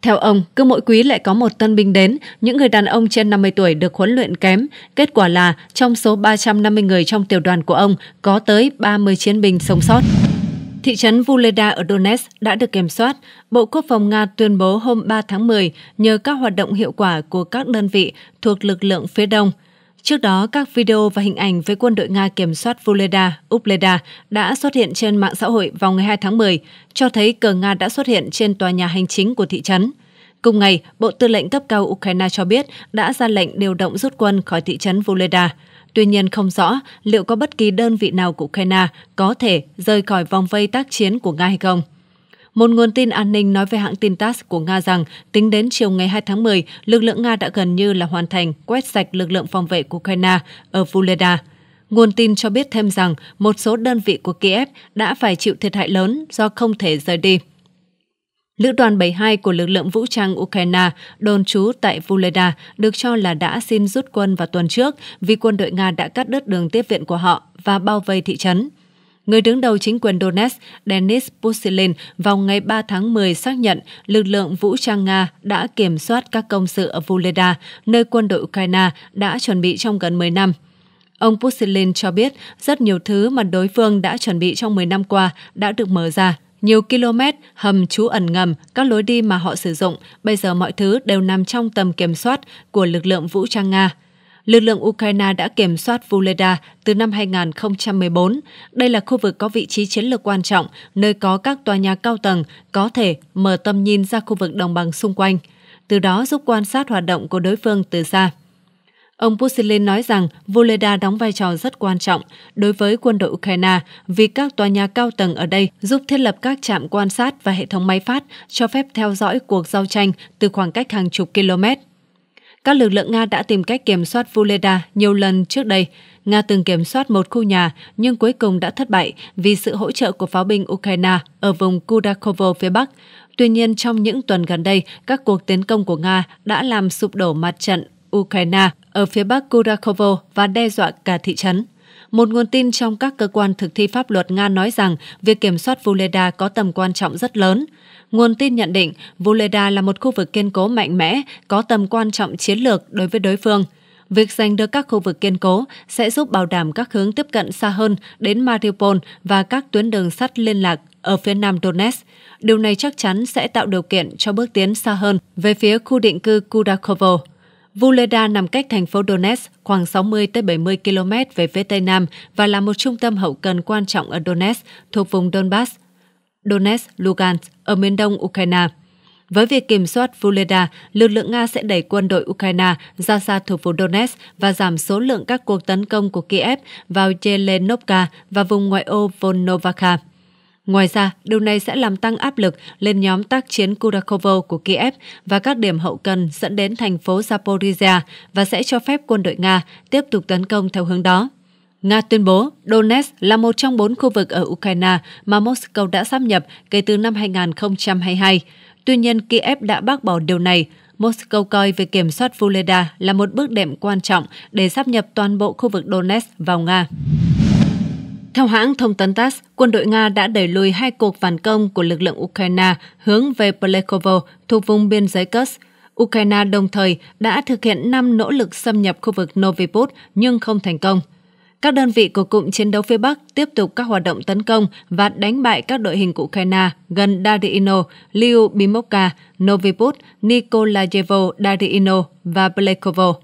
Theo ông, cứ mỗi quý lại có một tân binh đến, những người đàn ông trên 50 tuổi được huấn luyện kém. Kết quả là trong số 350 người trong tiểu đoàn của ông có tới 30 chiến binh sống sót. Thị trấn Vuleda ở Donetsk đã được kiểm soát. Bộ Quốc phòng Nga tuyên bố hôm 3 tháng 10 nhờ các hoạt động hiệu quả của các đơn vị thuộc lực lượng phía đông – Trước đó, các video và hình ảnh với quân đội Nga kiểm soát Voleda, Upleda đã xuất hiện trên mạng xã hội vào ngày 2 tháng 10, cho thấy cờ Nga đã xuất hiện trên tòa nhà hành chính của thị trấn. Cùng ngày, Bộ Tư lệnh cấp cao Ukraine cho biết đã ra lệnh điều động rút quân khỏi thị trấn Voleda. Tuy nhiên không rõ liệu có bất kỳ đơn vị nào của Ukraine có thể rời khỏi vòng vây tác chiến của Nga hay không. Một nguồn tin an ninh nói với hãng tin TASS của Nga rằng tính đến chiều ngày 2 tháng 10, lực lượng Nga đã gần như là hoàn thành quét sạch lực lượng phòng vệ của Ukraine ở Vuleda. Nguồn tin cho biết thêm rằng một số đơn vị của Kiev đã phải chịu thiệt hại lớn do không thể rời đi. Lữ đoàn 72 của lực lượng vũ trang Ukraine đồn trú tại Vuleda được cho là đã xin rút quân vào tuần trước vì quân đội Nga đã cắt đứt đường tiếp viện của họ và bao vây thị trấn người đứng đầu chính quyền Donetsk Denis Pushilin vào ngày 3 tháng 10 xác nhận lực lượng vũ trang Nga đã kiểm soát các công sự ở Vuleda, nơi quân đội Ukraine đã chuẩn bị trong gần 10 năm. Ông Pushilin cho biết rất nhiều thứ mà đối phương đã chuẩn bị trong 10 năm qua đã được mở ra. Nhiều km, hầm trú ẩn ngầm, các lối đi mà họ sử dụng, bây giờ mọi thứ đều nằm trong tầm kiểm soát của lực lượng vũ trang Nga lực lượng Ukraine đã kiểm soát Vuleda từ năm 2014. Đây là khu vực có vị trí chiến lược quan trọng, nơi có các tòa nhà cao tầng có thể mở tầm nhìn ra khu vực đồng bằng xung quanh, từ đó giúp quan sát hoạt động của đối phương từ xa. Ông Pushilin nói rằng Voleda đóng vai trò rất quan trọng đối với quân đội Ukraine vì các tòa nhà cao tầng ở đây giúp thiết lập các trạm quan sát và hệ thống máy phát cho phép theo dõi cuộc giao tranh từ khoảng cách hàng chục km. Các lực lượng Nga đã tìm cách kiểm soát Vuleda nhiều lần trước đây. Nga từng kiểm soát một khu nhà nhưng cuối cùng đã thất bại vì sự hỗ trợ của pháo binh Ukraine ở vùng Kudakovo phía Bắc. Tuy nhiên, trong những tuần gần đây, các cuộc tiến công của Nga đã làm sụp đổ mặt trận Ukraine ở phía bắc Kudakovo và đe dọa cả thị trấn. Một nguồn tin trong các cơ quan thực thi pháp luật Nga nói rằng việc kiểm soát Vuleda có tầm quan trọng rất lớn. Nguồn tin nhận định Vuleda là một khu vực kiên cố mạnh mẽ, có tầm quan trọng chiến lược đối với đối phương. Việc giành được các khu vực kiên cố sẽ giúp bảo đảm các hướng tiếp cận xa hơn đến Mariupol và các tuyến đường sắt liên lạc ở phía nam Donetsk. Điều này chắc chắn sẽ tạo điều kiện cho bước tiến xa hơn về phía khu định cư Kudakovo. Vuleda nằm cách thành phố Donetsk khoảng 60-70 km về phía Tây Nam và là một trung tâm hậu cần quan trọng ở Donetsk thuộc vùng Donbass, Donetsk, Lugansk ở miền đông Ukraine. Với việc kiểm soát Vuleda, lực lượng Nga sẽ đẩy quân đội Ukraine ra xa thuộc phố Donetsk và giảm số lượng các cuộc tấn công của Kiev vào Yelenovka và vùng ngoại ô Volnovakha. Ngoài ra, điều này sẽ làm tăng áp lực lên nhóm tác chiến Kurakovo của Kiev và các điểm hậu cần dẫn đến thành phố Zaporizhia và sẽ cho phép quân đội Nga tiếp tục tấn công theo hướng đó. Nga tuyên bố Donetsk là một trong bốn khu vực ở Ukraine mà Moscow đã sáp nhập kể từ năm 2022. Tuy nhiên, Kiev đã bác bỏ điều này. Moscow coi việc kiểm soát Vuleda là một bước đệm quan trọng để sáp nhập toàn bộ khu vực Donetsk vào Nga. Theo hãng thông tấn TASS, quân đội Nga đã đẩy lùi hai cuộc phản công của lực lượng Ukraine hướng về Plekovo thuộc vùng biên giới Kursk. Ukraine đồng thời đã thực hiện 5 nỗ lực xâm nhập khu vực Noviput nhưng không thành công. Các đơn vị của cụm chiến đấu phía Bắc tiếp tục các hoạt động tấn công và đánh bại các đội hình của Ukraine gần Dardino, Lyubimovka, Noviput, Nikolayevo, Dardino và Plekovo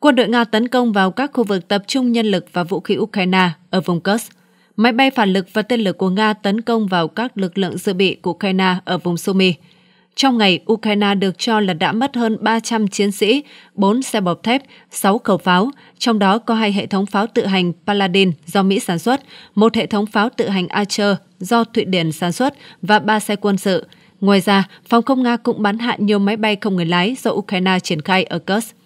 quân đội Nga tấn công vào các khu vực tập trung nhân lực và vũ khí Ukraine ở vùng Kursk. Máy bay phản lực và tên lửa của Nga tấn công vào các lực lượng dự bị của Ukraine ở vùng Sumy. Trong ngày, Ukraine được cho là đã mất hơn 300 chiến sĩ, 4 xe bọc thép, 6 khẩu pháo, trong đó có hai hệ thống pháo tự hành Paladin do Mỹ sản xuất, một hệ thống pháo tự hành Archer do Thụy Điển sản xuất và ba xe quân sự. Ngoài ra, phòng không Nga cũng bắn hạ nhiều máy bay không người lái do Ukraine triển khai ở Kursk.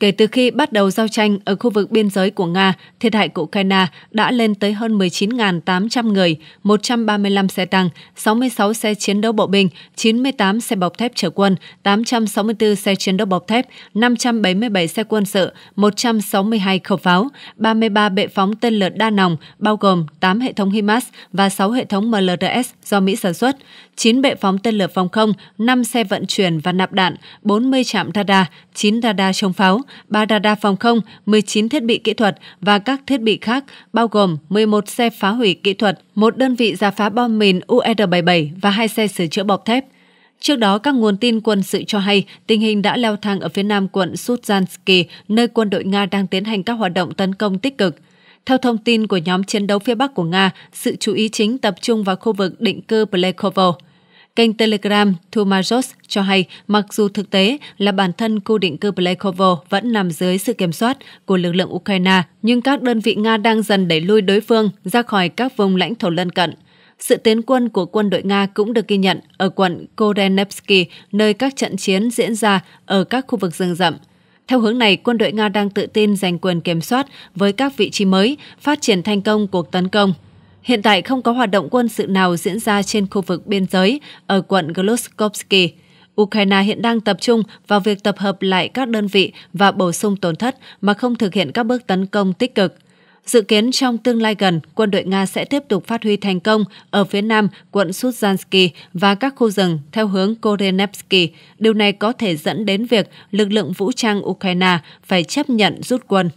Kể từ khi bắt đầu giao tranh ở khu vực biên giới của Nga, thiệt hại của Ukraine đã lên tới hơn 19.800 người, 135 xe tăng, 66 xe chiến đấu bộ binh, 98 xe bọc thép chở quân, 864 xe chiến đấu bọc thép, 577 xe quân sự, 162 khẩu pháo, 33 bệ phóng tên lửa đa nòng, bao gồm 8 hệ thống HIMARS và 6 hệ thống MLRS do Mỹ sản xuất, 9 bệ phóng tên lửa phòng không, 5 xe vận chuyển và nạp đạn, 40 trạm radar, 9 radar chống pháo, 3 radar phòng không, 19 thiết bị kỹ thuật và các thiết bị khác, bao gồm 11 xe phá hủy kỹ thuật, một đơn vị giả phá bom mìn UR-77 và hai xe sửa chữa bọc thép. Trước đó, các nguồn tin quân sự cho hay tình hình đã leo thang ở phía nam quận Sutjansky, nơi quân đội Nga đang tiến hành các hoạt động tấn công tích cực. Theo thông tin của nhóm chiến đấu phía Bắc của Nga, sự chú ý chính tập trung vào khu vực định cư Plekovo. Kênh Telegram Thumajos cho hay mặc dù thực tế là bản thân khu định cư Plekovo vẫn nằm dưới sự kiểm soát của lực lượng Ukraine, nhưng các đơn vị Nga đang dần đẩy lui đối phương ra khỏi các vùng lãnh thổ lân cận. Sự tiến quân của quân đội Nga cũng được ghi nhận ở quận Korenevsky, nơi các trận chiến diễn ra ở các khu vực rừng rậm. Theo hướng này, quân đội Nga đang tự tin giành quyền kiểm soát với các vị trí mới, phát triển thành công cuộc tấn công – Hiện tại không có hoạt động quân sự nào diễn ra trên khu vực biên giới ở quận Gloskovsky. Ukraine hiện đang tập trung vào việc tập hợp lại các đơn vị và bổ sung tổn thất mà không thực hiện các bước tấn công tích cực. Dự kiến trong tương lai gần, quân đội Nga sẽ tiếp tục phát huy thành công ở phía nam quận Suzhansky và các khu rừng theo hướng Korenevsky. Điều này có thể dẫn đến việc lực lượng vũ trang Ukraine phải chấp nhận rút quân.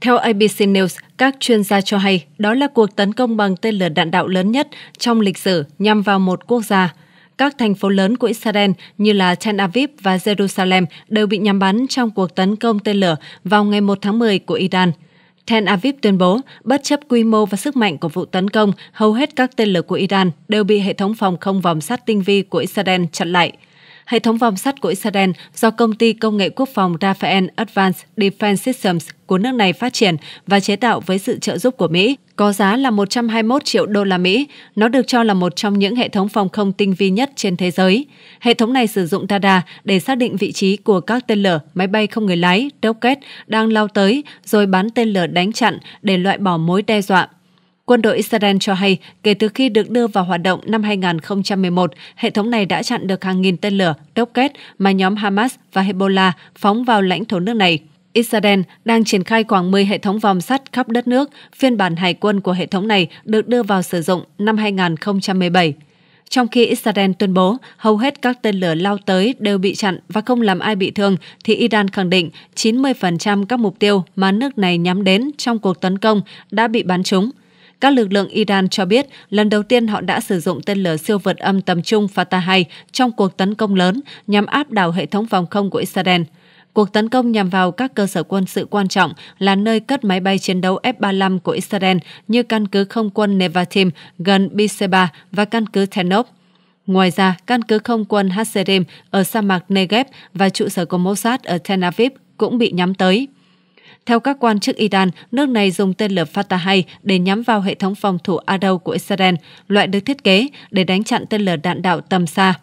Theo ABC News, các chuyên gia cho hay đó là cuộc tấn công bằng tên lửa đạn đạo lớn nhất trong lịch sử nhằm vào một quốc gia. Các thành phố lớn của Israel như là Tel Aviv và Jerusalem đều bị nhắm bắn trong cuộc tấn công tên lửa vào ngày 1 tháng 10 của Iran. Tel Aviv tuyên bố, bất chấp quy mô và sức mạnh của vụ tấn công, hầu hết các tên lửa của Iran đều bị hệ thống phòng không vòm sắt tinh vi của Israel chặn lại – hệ thống vòng sắt của Israel do công ty công nghệ quốc phòng Rafael Advanced Defense Systems của nước này phát triển và chế tạo với sự trợ giúp của Mỹ, có giá là 121 triệu đô la Mỹ. Nó được cho là một trong những hệ thống phòng không tinh vi nhất trên thế giới. Hệ thống này sử dụng radar để xác định vị trí của các tên lửa, máy bay không người lái, rocket đang lao tới rồi bắn tên lửa đánh chặn để loại bỏ mối đe dọa Quân đội Israel cho hay, kể từ khi được đưa vào hoạt động năm 2011, hệ thống này đã chặn được hàng nghìn tên lửa, kết mà nhóm Hamas và Hezbollah phóng vào lãnh thổ nước này. Israel đang triển khai khoảng 10 hệ thống vòng sắt khắp đất nước. Phiên bản hải quân của hệ thống này được đưa vào sử dụng năm 2017. Trong khi Israel tuyên bố hầu hết các tên lửa lao tới đều bị chặn và không làm ai bị thương, thì Iran khẳng định 90% các mục tiêu mà nước này nhắm đến trong cuộc tấn công đã bị bắn trúng. Các lực lượng Iran cho biết lần đầu tiên họ đã sử dụng tên lửa siêu vượt âm tầm trung Fatah-2 trong cuộc tấn công lớn nhằm áp đảo hệ thống phòng không của Israel. Cuộc tấn công nhằm vào các cơ sở quân sự quan trọng là nơi cất máy bay chiến đấu F-35 của Israel như căn cứ không quân Nevatim gần Biseba và căn cứ Tenop. Ngoài ra, căn cứ không quân Hasserim ở sa mạc Negev và trụ sở của Mossad ở Tel Aviv cũng bị nhắm tới. Theo các quan chức Iran, nước này dùng tên lửa Fatah để nhắm vào hệ thống phòng thủ Adau của Israel, loại được thiết kế để đánh chặn tên lửa đạn đạo tầm xa.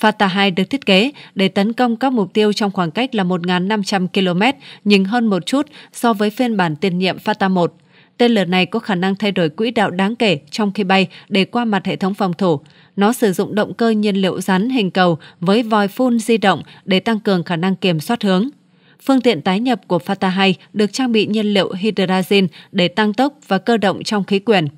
Fatah 2 được thiết kế để tấn công các mục tiêu trong khoảng cách là 1.500 km, nhưng hơn một chút so với phiên bản tiền nhiệm Fatah 1. Tên lửa này có khả năng thay đổi quỹ đạo đáng kể trong khi bay để qua mặt hệ thống phòng thủ. Nó sử dụng động cơ nhiên liệu rắn hình cầu với vòi phun di động để tăng cường khả năng kiểm soát hướng phương tiện tái nhập của Fatahai được trang bị nhiên liệu hydrazine để tăng tốc và cơ động trong khí quyển.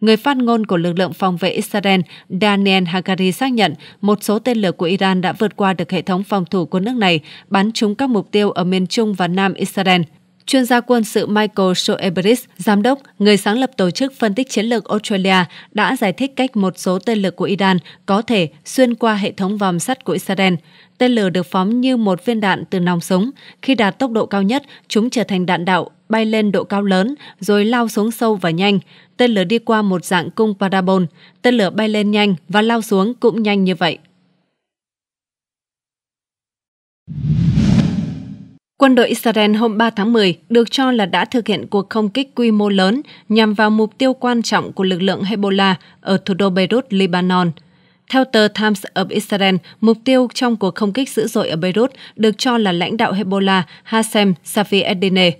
Người phát ngôn của lực lượng phòng vệ Israel Daniel Hagari xác nhận một số tên lửa của Iran đã vượt qua được hệ thống phòng thủ của nước này, bắn trúng các mục tiêu ở miền Trung và Nam Israel. Chuyên gia quân sự Michael Shoebris, giám đốc, người sáng lập tổ chức phân tích chiến lược Australia, đã giải thích cách một số tên lửa của Iran có thể xuyên qua hệ thống vòm sắt của Israel. Tên lửa được phóng như một viên đạn từ nòng súng. Khi đạt tốc độ cao nhất, chúng trở thành đạn đạo, bay lên độ cao lớn, rồi lao xuống sâu và nhanh. Tên lửa đi qua một dạng cung parabol. Tên lửa bay lên nhanh và lao xuống cũng nhanh như vậy. Quân đội Israel hôm 3 tháng 10 được cho là đã thực hiện cuộc không kích quy mô lớn nhằm vào mục tiêu quan trọng của lực lượng Hezbollah ở thủ đô Beirut, Lebanon. Theo tờ Times of Israel, mục tiêu trong cuộc không kích dữ dội ở Beirut được cho là lãnh đạo Hezbollah Hassem Safi Eddine.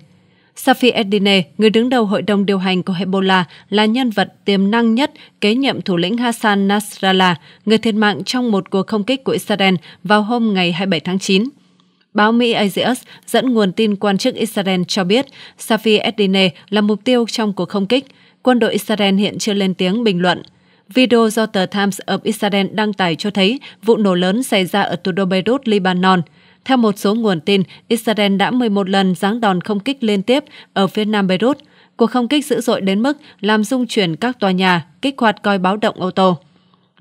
Safi Eddine, người đứng đầu hội đồng điều hành của Hezbollah, là nhân vật tiềm năng nhất kế nhiệm thủ lĩnh Hassan Nasrallah, người thiệt mạng trong một cuộc không kích của Israel vào hôm ngày 27 tháng 9. Báo Mỹ Axios dẫn nguồn tin quan chức Israel cho biết Safi Eddine là mục tiêu trong cuộc không kích. Quân đội Israel hiện chưa lên tiếng bình luận. Video do tờ Times of Israel đăng tải cho thấy vụ nổ lớn xảy ra ở thủ đô Beirut, Lebanon. Theo một số nguồn tin, Israel đã 11 lần giáng đòn không kích liên tiếp ở phía nam Beirut. Cuộc không kích dữ dội đến mức làm rung chuyển các tòa nhà, kích hoạt coi báo động ô tô.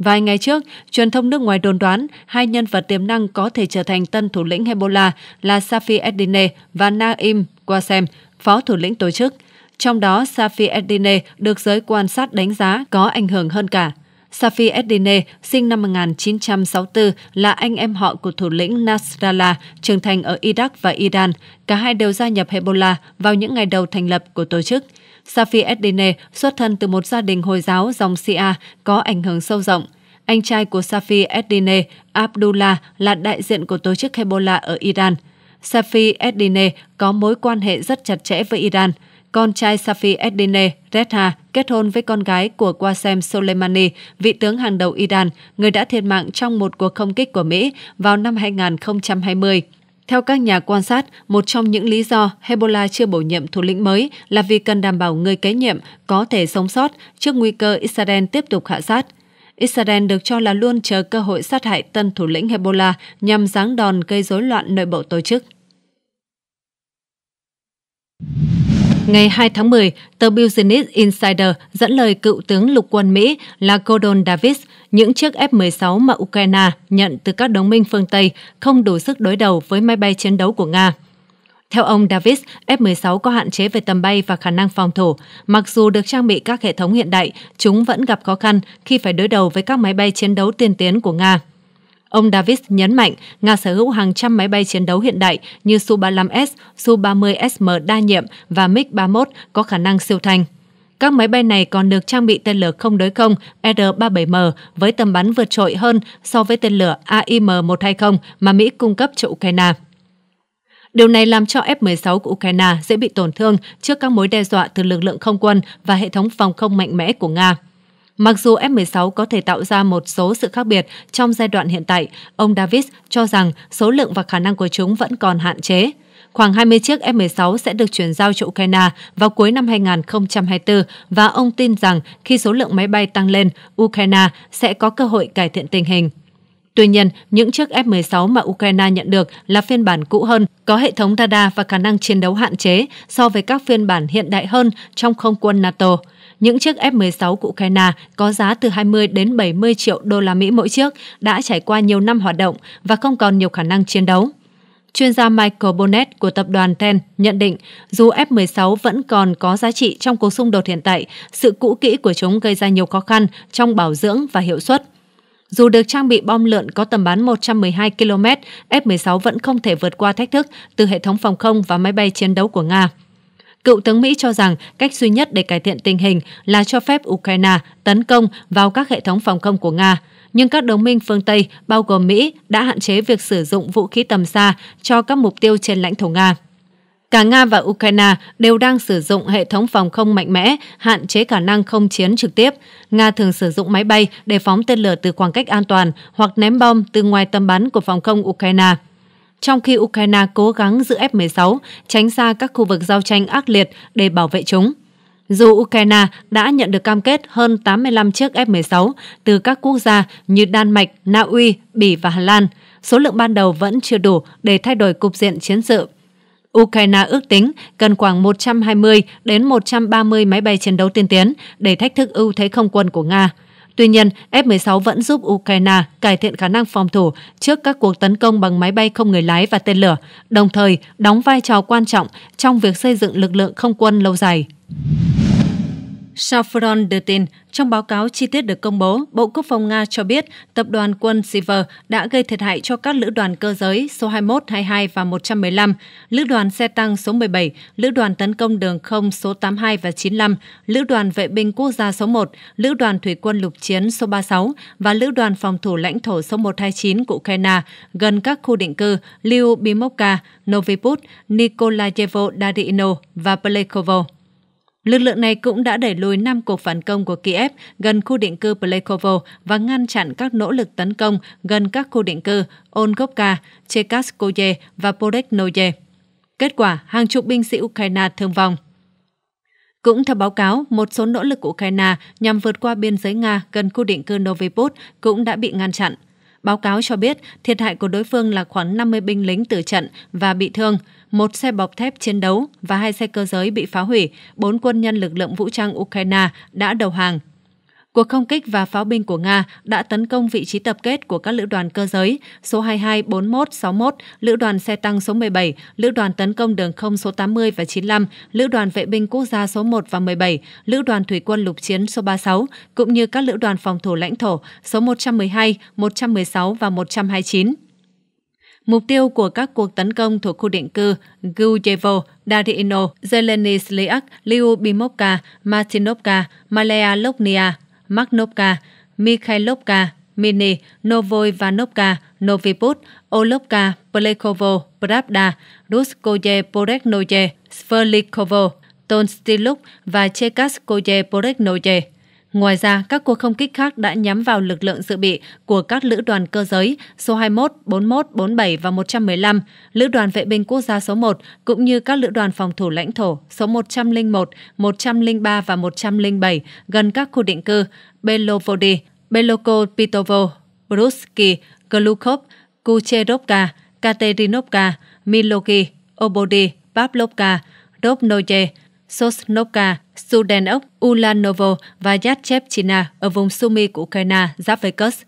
Vài ngày trước, truyền thông nước ngoài đồn đoán hai nhân vật tiềm năng có thể trở thành tân thủ lĩnh Hezbollah là Safi Edine và Naim Qasem, phó thủ lĩnh tổ chức. Trong đó, Safi Edine được giới quan sát đánh giá có ảnh hưởng hơn cả. Safi Edine sinh năm 1964, là anh em họ của thủ lĩnh Nasrallah, trưởng thành ở Iraq và Iran. Cả hai đều gia nhập Hezbollah vào những ngày đầu thành lập của tổ chức – Safi Edine xuất thân từ một gia đình Hồi giáo dòng Shia có ảnh hưởng sâu rộng. Anh trai của Safi Edine, Abdullah, là đại diện của tổ chức Hezbollah ở Iran. Safi Edine có mối quan hệ rất chặt chẽ với Iran. Con trai Safi Edine, Reza, kết hôn với con gái của Qasem Soleimani, vị tướng hàng đầu Iran, người đã thiệt mạng trong một cuộc không kích của Mỹ vào năm 2020. Theo các nhà quan sát, một trong những lý do Hezbollah chưa bổ nhiệm thủ lĩnh mới là vì cần đảm bảo người kế nhiệm có thể sống sót trước nguy cơ Israel tiếp tục hạ sát. Israel được cho là luôn chờ cơ hội sát hại tân thủ lĩnh Hezbollah nhằm giáng đòn gây rối loạn nội bộ tổ chức. Ngày 2 tháng 10, tờ Business Insider dẫn lời cựu tướng lục quân Mỹ là Gordon Davis – những chiếc F-16 mà Ukraine nhận từ các đồng minh phương Tây không đủ sức đối đầu với máy bay chiến đấu của Nga. Theo ông Davis, F-16 có hạn chế về tầm bay và khả năng phòng thủ. Mặc dù được trang bị các hệ thống hiện đại, chúng vẫn gặp khó khăn khi phải đối đầu với các máy bay chiến đấu tiên tiến của Nga. Ông Davis nhấn mạnh Nga sở hữu hàng trăm máy bay chiến đấu hiện đại như Su-35S, Su-30SM đa nhiệm và MiG-31 có khả năng siêu thanh. Các máy bay này còn được trang bị tên lửa không đối không R-37M với tầm bắn vượt trội hơn so với tên lửa AIM-120 mà Mỹ cung cấp cho Ukraine. Điều này làm cho F-16 của Ukraine dễ bị tổn thương trước các mối đe dọa từ lực lượng không quân và hệ thống phòng không mạnh mẽ của Nga. Mặc dù F-16 có thể tạo ra một số sự khác biệt trong giai đoạn hiện tại, ông Davis cho rằng số lượng và khả năng của chúng vẫn còn hạn chế khoảng 20 chiếc F-16 sẽ được chuyển giao cho Ukraine vào cuối năm 2024 và ông tin rằng khi số lượng máy bay tăng lên, Ukraine sẽ có cơ hội cải thiện tình hình. Tuy nhiên, những chiếc F-16 mà Ukraine nhận được là phiên bản cũ hơn, có hệ thống radar và khả năng chiến đấu hạn chế so với các phiên bản hiện đại hơn trong không quân NATO. Những chiếc F-16 của Ukraine có giá từ 20 đến 70 triệu đô la Mỹ mỗi chiếc đã trải qua nhiều năm hoạt động và không còn nhiều khả năng chiến đấu chuyên gia Michael Bonnet của tập đoàn TEN nhận định dù F-16 vẫn còn có giá trị trong cuộc xung đột hiện tại, sự cũ kỹ của chúng gây ra nhiều khó khăn trong bảo dưỡng và hiệu suất. Dù được trang bị bom lượn có tầm bắn 112 km, F-16 vẫn không thể vượt qua thách thức từ hệ thống phòng không và máy bay chiến đấu của Nga. Cựu tướng Mỹ cho rằng cách duy nhất để cải thiện tình hình là cho phép Ukraine tấn công vào các hệ thống phòng không của Nga – nhưng các đồng minh phương Tây, bao gồm Mỹ, đã hạn chế việc sử dụng vũ khí tầm xa cho các mục tiêu trên lãnh thổ Nga. Cả Nga và Ukraine đều đang sử dụng hệ thống phòng không mạnh mẽ, hạn chế khả năng không chiến trực tiếp. Nga thường sử dụng máy bay để phóng tên lửa từ khoảng cách an toàn hoặc ném bom từ ngoài tầm bắn của phòng không Ukraine. Trong khi Ukraine cố gắng giữ F-16, tránh xa các khu vực giao tranh ác liệt để bảo vệ chúng dù Ukraine đã nhận được cam kết hơn 85 chiếc F-16 từ các quốc gia như Đan Mạch, Na Uy, Bỉ và Hà Lan, số lượng ban đầu vẫn chưa đủ để thay đổi cục diện chiến sự. Ukraine ước tính cần khoảng 120 đến 130 máy bay chiến đấu tiên tiến để thách thức ưu thế không quân của Nga. Tuy nhiên, F-16 vẫn giúp Ukraine cải thiện khả năng phòng thủ trước các cuộc tấn công bằng máy bay không người lái và tên lửa, đồng thời đóng vai trò quan trọng trong việc xây dựng lực lượng không quân lâu dài. Safron tin Trong báo cáo chi tiết được công bố, Bộ Quốc phòng Nga cho biết tập đoàn quân Siver đã gây thiệt hại cho các lữ đoàn cơ giới số 21, 22 và 115, lữ đoàn xe tăng số 17, lữ đoàn tấn công đường không số 82 và 95, lữ đoàn vệ binh quốc gia số 1, lữ đoàn thủy quân lục chiến số 36 và lữ đoàn phòng thủ lãnh thổ số 129 của Ukraine gần các khu định cư Lyubimovka, Noviput, Nikolayevo Darino và Plekovo. Lực lượng này cũng đã đẩy lùi 5 cuộc phản công của Kiev gần khu định cư Plekovo và ngăn chặn các nỗ lực tấn công gần các khu định cư Olgovka, Chekaskoye và Podeknoye. Kết quả, hàng chục binh sĩ Ukraine thương vong. Cũng theo báo cáo, một số nỗ lực của Ukraine nhằm vượt qua biên giới Nga gần khu định cư Noviput cũng đã bị ngăn chặn. Báo cáo cho biết thiệt hại của đối phương là khoảng 50 binh lính tử trận và bị thương, một xe bọc thép chiến đấu và hai xe cơ giới bị phá hủy, bốn quân nhân lực lượng vũ trang Ukraine đã đầu hàng. Cuộc không kích và pháo binh của Nga đã tấn công vị trí tập kết của các lữ đoàn cơ giới số 22, 41, 61, lữ đoàn xe tăng số 17, lữ đoàn tấn công đường không số 80 và 95, lữ đoàn vệ binh quốc gia số 1 và 17, lữ đoàn thủy quân lục chiến số 36, cũng như các lữ đoàn phòng thủ lãnh thổ số 112, 116 và 129. Mục tiêu của các cuộc tấn công thuộc khu định cư Gujevo, Darino, Zelenisliak, Liubimovka, Martinovka, Malaya Loknia, Magnovka, Mikhailovka, Mini, Novoivanovka, Noviput, Olovka, Plekovo, Pravda, Ruskoye Poreknoye, Sverlikovo, Tonstiluk và Chekaskoye Poreknoye. Ngoài ra, các cuộc không kích khác đã nhắm vào lực lượng dự bị của các lữ đoàn cơ giới số 21, 41, 47 và 115, lữ đoàn vệ binh quốc gia số 1 cũng như các lữ đoàn phòng thủ lãnh thổ số 101, 103 và 107 gần các khu định cư Belovody, Beloko Bruski, Glukov, Kucherovka, Katerinovka, Miloki, Obody, Pavlovka, Dobnoye, Sosnovka, Sudenok, Ulanovo và Yatchevchina ở vùng Sumy của Ukraine giáp với Kursk.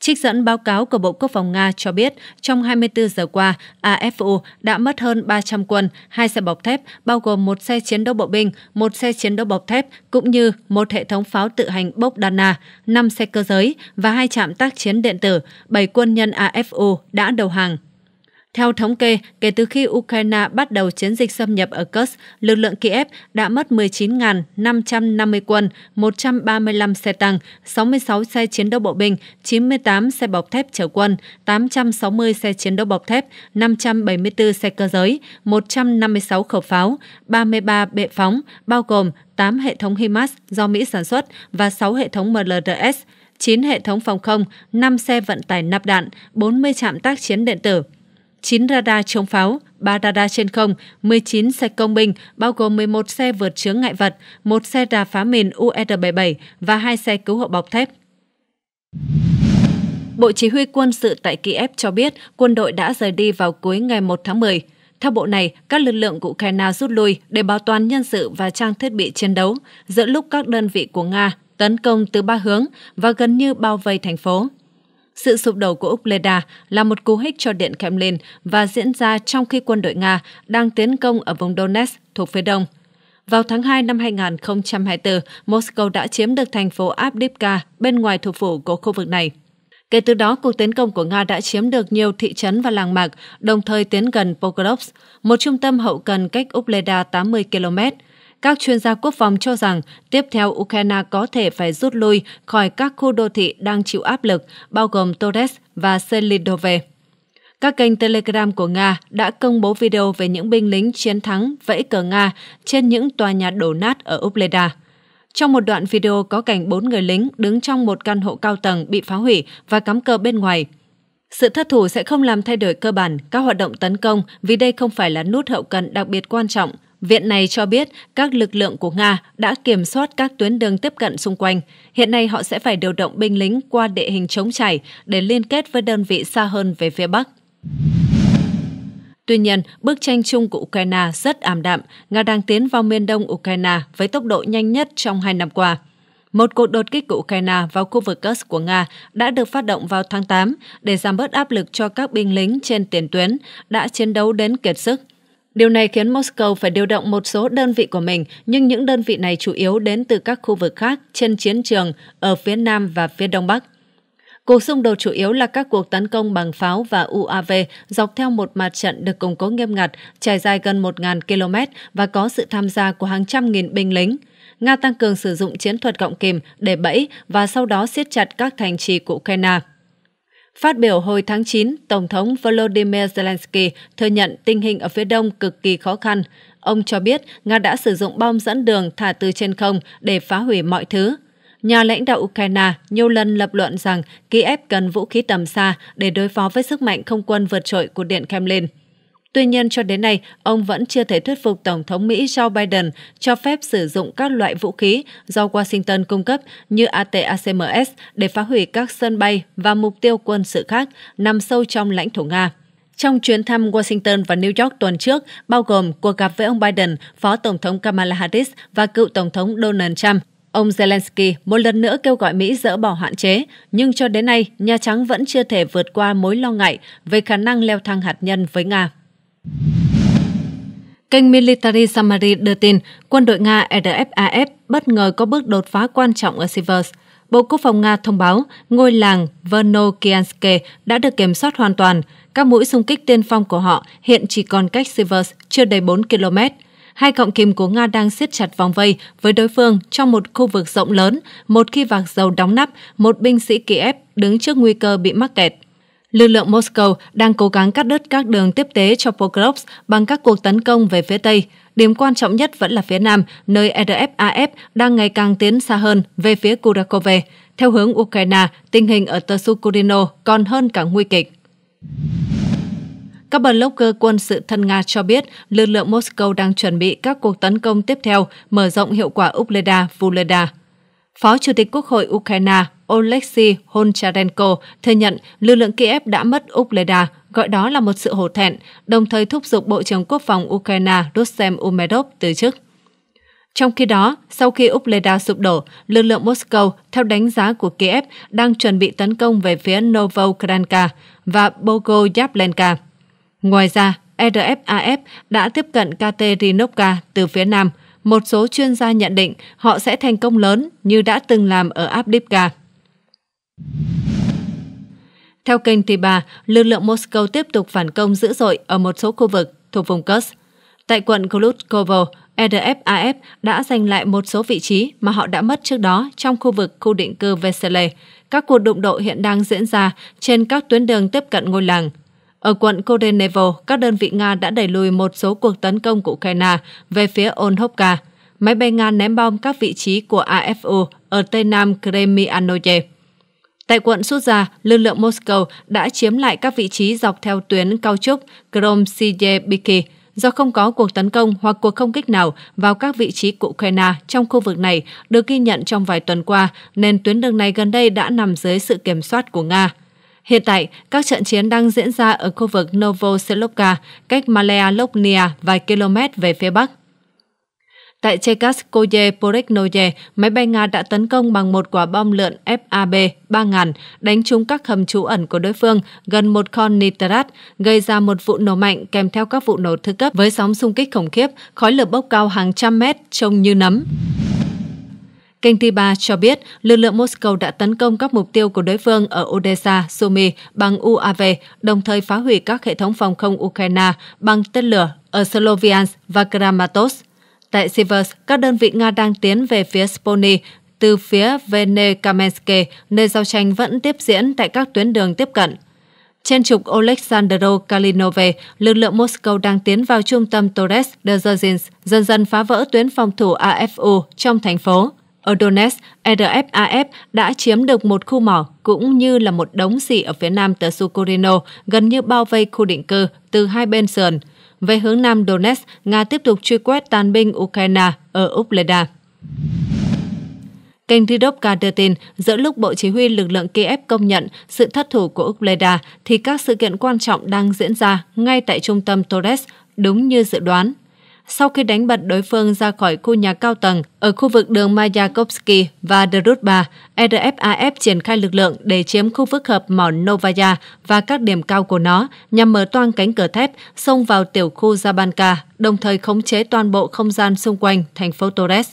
Trích dẫn báo cáo của Bộ Quốc phòng Nga cho biết, trong 24 giờ qua, AFU đã mất hơn 300 quân, hai xe bọc thép, bao gồm một xe chiến đấu bộ binh, một xe chiến đấu bọc thép, cũng như một hệ thống pháo tự hành Bogdana, 5 xe cơ giới và hai trạm tác chiến điện tử, 7 quân nhân AFU đã đầu hàng. Theo thống kê, kể từ khi Ukraine bắt đầu chiến dịch xâm nhập ở Kursk, lực lượng Kiev đã mất 19.550 quân, 135 xe tăng, 66 xe chiến đấu bộ binh, 98 xe bọc thép chở quân, 860 xe chiến đấu bọc thép, 574 xe cơ giới, 156 khẩu pháo, 33 bệ phóng, bao gồm 8 hệ thống HIMARS do Mỹ sản xuất và 6 hệ thống MLRS, 9 hệ thống phòng không, 5 xe vận tải nạp đạn, 40 trạm tác chiến điện tử. 9 radar chống pháo, 3 radar trên không, 19 xe công binh, bao gồm 11 xe vượt chướng ngại vật, 1 xe đà phá mìn UR-77 và 2 xe cứu hộ bọc thép. Bộ Chỉ huy quân sự tại Kiev cho biết quân đội đã rời đi vào cuối ngày 1 tháng 10. Theo bộ này, các lực lượng của Ukraine rút lui để bảo toàn nhân sự và trang thiết bị chiến đấu, giữa lúc các đơn vị của Nga tấn công từ ba hướng và gần như bao vây thành phố. Sự sụp đổ của Ukleda là một cú hích cho Điện Kremlin và diễn ra trong khi quân đội Nga đang tiến công ở vùng Donetsk thuộc phía đông. Vào tháng 2 năm 2024, Moscow đã chiếm được thành phố Avdiivka bên ngoài thủ phủ của khu vực này. Kể từ đó, cuộc tiến công của Nga đã chiếm được nhiều thị trấn và làng mạc, đồng thời tiến gần Pokrovsk, một trung tâm hậu cần cách Ubleda 80 km, các chuyên gia quốc phòng cho rằng tiếp theo Ukraine có thể phải rút lui khỏi các khu đô thị đang chịu áp lực, bao gồm Torres và Selidove. Các kênh Telegram của Nga đã công bố video về những binh lính chiến thắng vẫy cờ Nga trên những tòa nhà đổ nát ở Upleda. Trong một đoạn video có cảnh bốn người lính đứng trong một căn hộ cao tầng bị phá hủy và cắm cờ bên ngoài. Sự thất thủ sẽ không làm thay đổi cơ bản các hoạt động tấn công vì đây không phải là nút hậu cần đặc biệt quan trọng Viện này cho biết các lực lượng của Nga đã kiểm soát các tuyến đường tiếp cận xung quanh. Hiện nay họ sẽ phải điều động binh lính qua địa hình chống chảy để liên kết với đơn vị xa hơn về phía Bắc. Tuy nhiên, bức tranh chung của Ukraine rất ảm đạm. Nga đang tiến vào miền đông Ukraine với tốc độ nhanh nhất trong hai năm qua. Một cuộc đột kích của Ukraine vào khu vực Kursk của Nga đã được phát động vào tháng 8 để giảm bớt áp lực cho các binh lính trên tiền tuyến đã chiến đấu đến kiệt sức – Điều này khiến Moscow phải điều động một số đơn vị của mình, nhưng những đơn vị này chủ yếu đến từ các khu vực khác trên chiến trường ở phía Nam và phía Đông Bắc. Cuộc xung đột chủ yếu là các cuộc tấn công bằng pháo và UAV dọc theo một mặt trận được củng cố nghiêm ngặt, trải dài gần 1.000 km và có sự tham gia của hàng trăm nghìn binh lính. Nga tăng cường sử dụng chiến thuật cộng kìm để bẫy và sau đó siết chặt các thành trì của Ukraine. Phát biểu hồi tháng 9, Tổng thống Volodymyr Zelensky thừa nhận tình hình ở phía đông cực kỳ khó khăn. Ông cho biết Nga đã sử dụng bom dẫn đường thả từ trên không để phá hủy mọi thứ. Nhà lãnh đạo Ukraine nhiều lần lập luận rằng Kiev cần vũ khí tầm xa để đối phó với sức mạnh không quân vượt trội của Điện Kremlin. Tuy nhiên, cho đến nay, ông vẫn chưa thể thuyết phục Tổng thống Mỹ Joe Biden cho phép sử dụng các loại vũ khí do Washington cung cấp như ATACMS để phá hủy các sân bay và mục tiêu quân sự khác nằm sâu trong lãnh thổ Nga. Trong chuyến thăm Washington và New York tuần trước, bao gồm cuộc gặp với ông Biden, Phó Tổng thống Kamala Harris và cựu Tổng thống Donald Trump, Ông Zelensky một lần nữa kêu gọi Mỹ dỡ bỏ hạn chế, nhưng cho đến nay, Nhà Trắng vẫn chưa thể vượt qua mối lo ngại về khả năng leo thang hạt nhân với Nga. Kênh Military Summary đưa tin, quân đội Nga RFAF e bất ngờ có bước đột phá quan trọng ở Siversk. Bộ Quốc phòng Nga thông báo ngôi làng Vernokianske đã được kiểm soát hoàn toàn. Các mũi xung kích tiên phong của họ hiện chỉ còn cách Siversk chưa đầy 4 km. Hai cọng kìm của Nga đang siết chặt vòng vây với đối phương trong một khu vực rộng lớn. Một khi vạc dầu đóng nắp, một binh sĩ Kiev đứng trước nguy cơ bị mắc kẹt. Lực lượng Moscow đang cố gắng cắt đứt các đường tiếp tế cho Pokrovsk bằng các cuộc tấn công về phía Tây. Điểm quan trọng nhất vẫn là phía Nam, nơi RFAF đang ngày càng tiến xa hơn về phía Kurakove. Theo hướng Ukraine, tình hình ở Tersukurino còn hơn cả nguy kịch. Các blogger quân sự thân Nga cho biết lực lượng Moscow đang chuẩn bị các cuộc tấn công tiếp theo mở rộng hiệu quả Ukleda-Vuleda. Phó Chủ tịch Quốc hội Ukraine Oleksiy Honcharenko thừa nhận lực lượng Kiev đã mất Ukleda, gọi đó là một sự hổ thẹn, đồng thời thúc giục Bộ trưởng Quốc phòng Ukraine Rustem Umerov từ chức. Trong khi đó, sau khi Ukleda sụp đổ, lực lượng Moscow, theo đánh giá của Kiev, đang chuẩn bị tấn công về phía Novokranka và Bogoyavlenka. Ngoài ra, RFAF đã tiếp cận Katerinovka từ phía nam. Một số chuyên gia nhận định họ sẽ thành công lớn như đã từng làm ở Abdivka. Theo kênh T3, lực lượng Moscow tiếp tục phản công dữ dội ở một số khu vực thuộc vùng Kursk. Tại quận Klutkovo, edf đã giành lại một số vị trí mà họ đã mất trước đó trong khu vực khu định cư Vesele. Các cuộc đụng độ hiện đang diễn ra trên các tuyến đường tiếp cận ngôi làng. Ở quận Kodenevo, các đơn vị Nga đã đẩy lùi một số cuộc tấn công của Ukraine về phía Onhovka. Máy bay Nga ném bom các vị trí của AFU ở tây nam Kremianoye. Tại quận Suza, lực lượng Moscow đã chiếm lại các vị trí dọc theo tuyến cao trúc Kromsiyebiki do không có cuộc tấn công hoặc cuộc không kích nào vào các vị trí của Ukraine trong khu vực này được ghi nhận trong vài tuần qua, nên tuyến đường này gần đây đã nằm dưới sự kiểm soát của Nga. Hiện tại, các trận chiến đang diễn ra ở khu vực Novoselovka, cách Malea vài km về phía bắc. Tại Chekasskoye Poreknoye, máy bay Nga đã tấn công bằng một quả bom lượn FAB-3000 đánh trúng các hầm trú ẩn của đối phương gần một con nitrat, gây ra một vụ nổ mạnh kèm theo các vụ nổ thứ cấp với sóng xung kích khủng khiếp, khói lửa bốc cao hàng trăm mét trông như nấm. Kênh Tiba cho biết lực lượng Moscow đã tấn công các mục tiêu của đối phương ở Odessa, Sumy bằng UAV, đồng thời phá hủy các hệ thống phòng không Ukraine bằng tên lửa ở Sloviansk và Kramatorsk. Tại Sivers, các đơn vị Nga đang tiến về phía Spony từ phía Venekamensky, nơi giao tranh vẫn tiếp diễn tại các tuyến đường tiếp cận. Trên trục Oleksandro Kalinove, lực lượng Moscow đang tiến vào trung tâm Torres de dần dần phá vỡ tuyến phòng thủ AFU trong thành phố. Ở Donetsk, RFAF đã chiếm được một khu mỏ cũng như là một đống xỉ ở phía nam tờ Sukurino, gần như bao vây khu định cư từ hai bên sườn – về hướng Nam Donetsk, Nga tiếp tục truy quét tàn binh Ukraine ở Upleda. Kênh Ridovka đưa tin, giữa lúc Bộ Chỉ huy lực lượng Kiev công nhận sự thất thủ của Upleda, thì các sự kiện quan trọng đang diễn ra ngay tại trung tâm Torres, đúng như dự đoán sau khi đánh bật đối phương ra khỏi khu nhà cao tầng ở khu vực đường Mayakovsky và Drutba, RFAF triển khai lực lượng để chiếm khu phức hợp mỏ Novaya và các điểm cao của nó nhằm mở toang cánh cửa thép xông vào tiểu khu Zabanka, đồng thời khống chế toàn bộ không gian xung quanh thành phố Torres.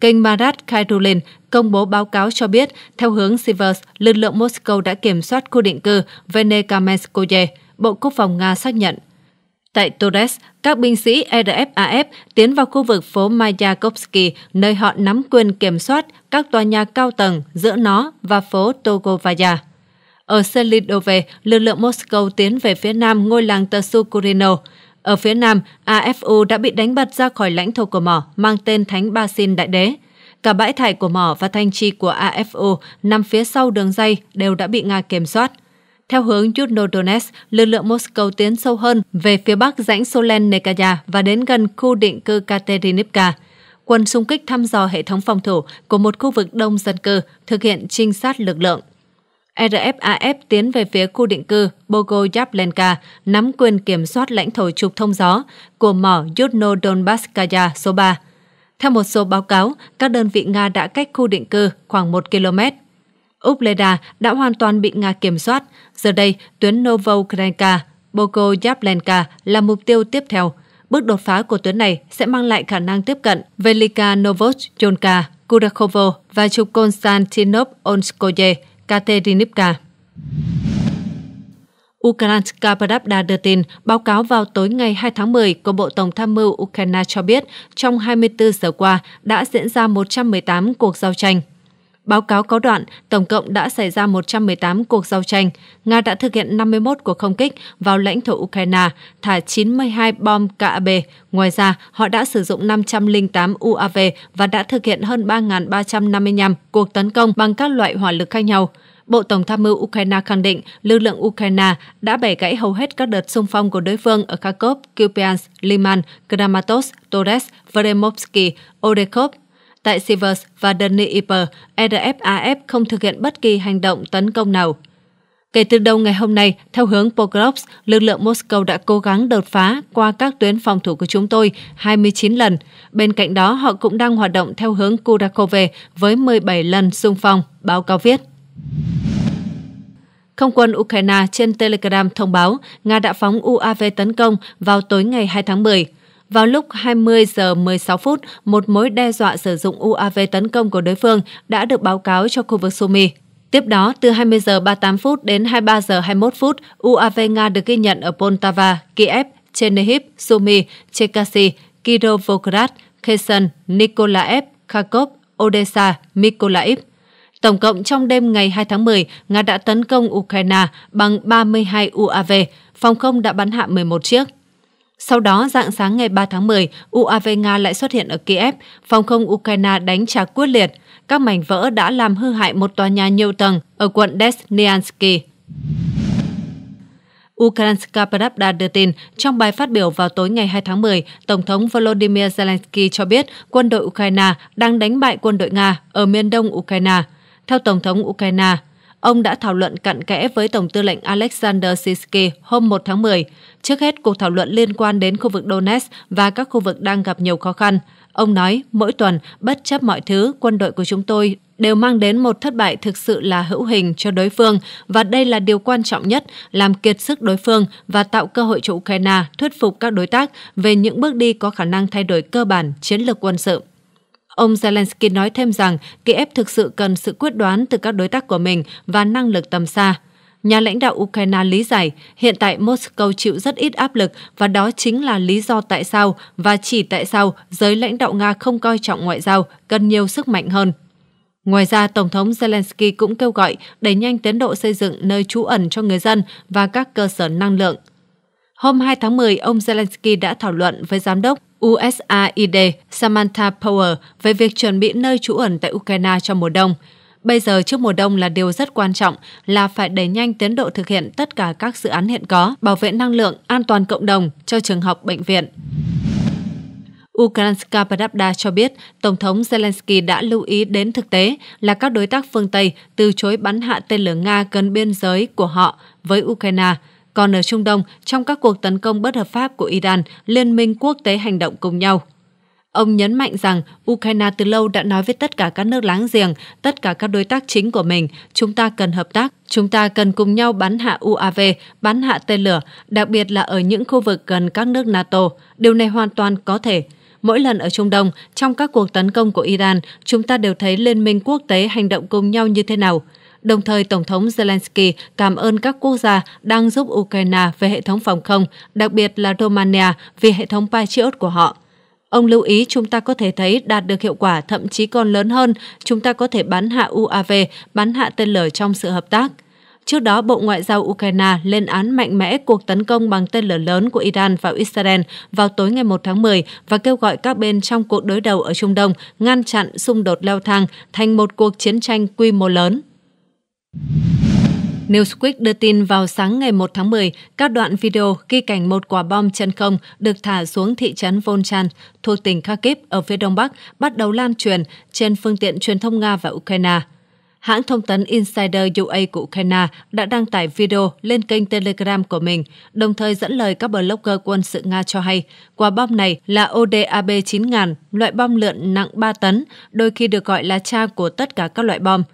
Kênh Marat Kairulin công bố báo cáo cho biết, theo hướng Sivers, lực lượng Moscow đã kiểm soát khu định cư Venekamenskoye, Bộ Quốc phòng Nga xác nhận. Tại Torres, các binh sĩ RFAF e tiến vào khu vực phố Mayakovsky, nơi họ nắm quyền kiểm soát các tòa nhà cao tầng giữa nó và phố Togovaya. Ở Selidove, lực lượng Moscow tiến về phía nam ngôi làng Tsukurino. Ở phía nam, AFU đã bị đánh bật ra khỏi lãnh thổ của mỏ mang tên Thánh Basin Đại Đế. Cả bãi thải của mỏ và thanh trì của AFU nằm phía sau đường dây đều đã bị Nga kiểm soát. Theo hướng Yudnodonetsk, lực lượng Moscow tiến sâu hơn về phía bắc rãnh Solen-Nekaya và đến gần khu định cư Katerinivka. Quân xung kích thăm dò hệ thống phòng thủ của một khu vực đông dân cư, thực hiện trinh sát lực lượng. RFAF tiến về phía khu định cư Bogoyavlenka, nắm quyền kiểm soát lãnh thổ trục thông gió của mỏ Yudno số 3. Theo một số báo cáo, các đơn vị Nga đã cách khu định cư khoảng 1 km Ubleda đã hoàn toàn bị Nga kiểm soát. Giờ đây, tuyến Novokrenka, Bokoyablenka là mục tiêu tiếp theo. Bước đột phá của tuyến này sẽ mang lại khả năng tiếp cận Velika Novochonka, Kurakhovo và trục Konstantinov Onskoye, Katerinivka. Ukrainska Pravda đưa tin, báo cáo vào tối ngày 2 tháng 10 của Bộ Tổng tham mưu Ukraine cho biết trong 24 giờ qua đã diễn ra 118 cuộc giao tranh. Báo cáo có đoạn, tổng cộng đã xảy ra 118 cuộc giao tranh. Nga đã thực hiện 51 cuộc không kích vào lãnh thổ Ukraine, thả 92 bom KAB. Ngoài ra, họ đã sử dụng 508 UAV và đã thực hiện hơn 3.355 cuộc tấn công bằng các loại hỏa lực khác nhau. Bộ Tổng tham mưu Ukraine khẳng định lực lượng Ukraine đã bẻ gãy hầu hết các đợt xung phong của đối phương ở Kharkov, Kupiansk, Liman, Kramatorsk, Torres, vremovsky, Odekhov, Tại Sivers và Dnieper, RFAF e không thực hiện bất kỳ hành động tấn công nào. Kể từ đầu ngày hôm nay, theo hướng Pokrovsk, lực lượng Moscow đã cố gắng đột phá qua các tuyến phòng thủ của chúng tôi 29 lần. Bên cạnh đó, họ cũng đang hoạt động theo hướng Kurakove với 17 lần xung phong, báo cáo viết. Không quân Ukraine trên Telegram thông báo Nga đã phóng UAV tấn công vào tối ngày 2 tháng 10. Vào lúc 20 giờ 16 phút, một mối đe dọa sử dụng UAV tấn công của đối phương đã được báo cáo cho khu vực Sumy. Tiếp đó, từ 20 giờ 38 phút đến 23 giờ 21 phút, UAV Nga được ghi nhận ở Poltava, Kiev, Chernihiv, Sumy, Chekasy, Kirovograd, Kherson, Nikolaev, Kharkov, Odessa, Mykolaiv. Tổng cộng trong đêm ngày 2 tháng 10, Nga đã tấn công Ukraine bằng 32 UAV, phòng không đã bắn hạ 11 chiếc. Sau đó, dạng sáng ngày 3 tháng 10, UAV Nga lại xuất hiện ở Kiev, phòng không Ukraine đánh trả quyết liệt. Các mảnh vỡ đã làm hư hại một tòa nhà nhiều tầng ở quận desnyansky. Ukrainska Pravda đưa tin, trong bài phát biểu vào tối ngày 2 tháng 10, Tổng thống Volodymyr Zelensky cho biết quân đội Ukraine đang đánh bại quân đội Nga ở miền đông Ukraine. Theo Tổng thống Ukraine, Ông đã thảo luận cặn kẽ với Tổng tư lệnh Alexander Sisky hôm 1 tháng 10. Trước hết, cuộc thảo luận liên quan đến khu vực Donetsk và các khu vực đang gặp nhiều khó khăn. Ông nói, mỗi tuần, bất chấp mọi thứ, quân đội của chúng tôi đều mang đến một thất bại thực sự là hữu hình cho đối phương và đây là điều quan trọng nhất, làm kiệt sức đối phương và tạo cơ hội cho Ukraine thuyết phục các đối tác về những bước đi có khả năng thay đổi cơ bản chiến lược quân sự. Ông Zelensky nói thêm rằng Kiev thực sự cần sự quyết đoán từ các đối tác của mình và năng lực tầm xa. Nhà lãnh đạo Ukraine lý giải hiện tại Moscow chịu rất ít áp lực và đó chính là lý do tại sao và chỉ tại sao giới lãnh đạo Nga không coi trọng ngoại giao, cần nhiều sức mạnh hơn. Ngoài ra, Tổng thống Zelensky cũng kêu gọi đẩy nhanh tiến độ xây dựng nơi trú ẩn cho người dân và các cơ sở năng lượng. Hôm 2 tháng 10, ông Zelensky đã thảo luận với giám đốc USAID Samantha Power về việc chuẩn bị nơi trú ẩn tại Ukraine cho mùa đông. Bây giờ trước mùa đông là điều rất quan trọng là phải đẩy nhanh tiến độ thực hiện tất cả các dự án hiện có, bảo vệ năng lượng, an toàn cộng đồng cho trường học, bệnh viện. Ukrainska Pravda cho biết Tổng thống Zelensky đã lưu ý đến thực tế là các đối tác phương Tây từ chối bắn hạ tên lửa Nga gần biên giới của họ với Ukraine – còn ở Trung Đông, trong các cuộc tấn công bất hợp pháp của Iran, Liên minh quốc tế hành động cùng nhau. Ông nhấn mạnh rằng Ukraine từ lâu đã nói với tất cả các nước láng giềng, tất cả các đối tác chính của mình, chúng ta cần hợp tác, chúng ta cần cùng nhau bắn hạ UAV, bắn hạ tên lửa, đặc biệt là ở những khu vực gần các nước NATO. Điều này hoàn toàn có thể. Mỗi lần ở Trung Đông, trong các cuộc tấn công của Iran, chúng ta đều thấy Liên minh quốc tế hành động cùng nhau như thế nào – Đồng thời, Tổng thống Zelensky cảm ơn các quốc gia đang giúp Ukraine về hệ thống phòng không, đặc biệt là Romania vì hệ thống Patriot của họ. Ông lưu ý chúng ta có thể thấy đạt được hiệu quả thậm chí còn lớn hơn, chúng ta có thể bắn hạ UAV, bắn hạ tên lửa trong sự hợp tác. Trước đó, Bộ Ngoại giao Ukraine lên án mạnh mẽ cuộc tấn công bằng tên lửa lớn của Iran vào Israel vào tối ngày 1 tháng 10 và kêu gọi các bên trong cuộc đối đầu ở Trung Đông ngăn chặn xung đột leo thang thành một cuộc chiến tranh quy mô lớn. Newsweek đưa tin vào sáng ngày 1 tháng 10, các đoạn video ghi cảnh một quả bom chân không được thả xuống thị trấn Volchan thuộc tỉnh Kharkiv ở phía đông bắc bắt đầu lan truyền trên phương tiện truyền thông Nga và Ukraine. Hãng thông tấn Insider UA của Ukraine đã đăng tải video lên kênh Telegram của mình, đồng thời dẫn lời các blogger quân sự Nga cho hay quả bom này là ODAB-9000, loại bom lượn nặng 3 tấn, đôi khi được gọi là cha của tất cả các loại bom –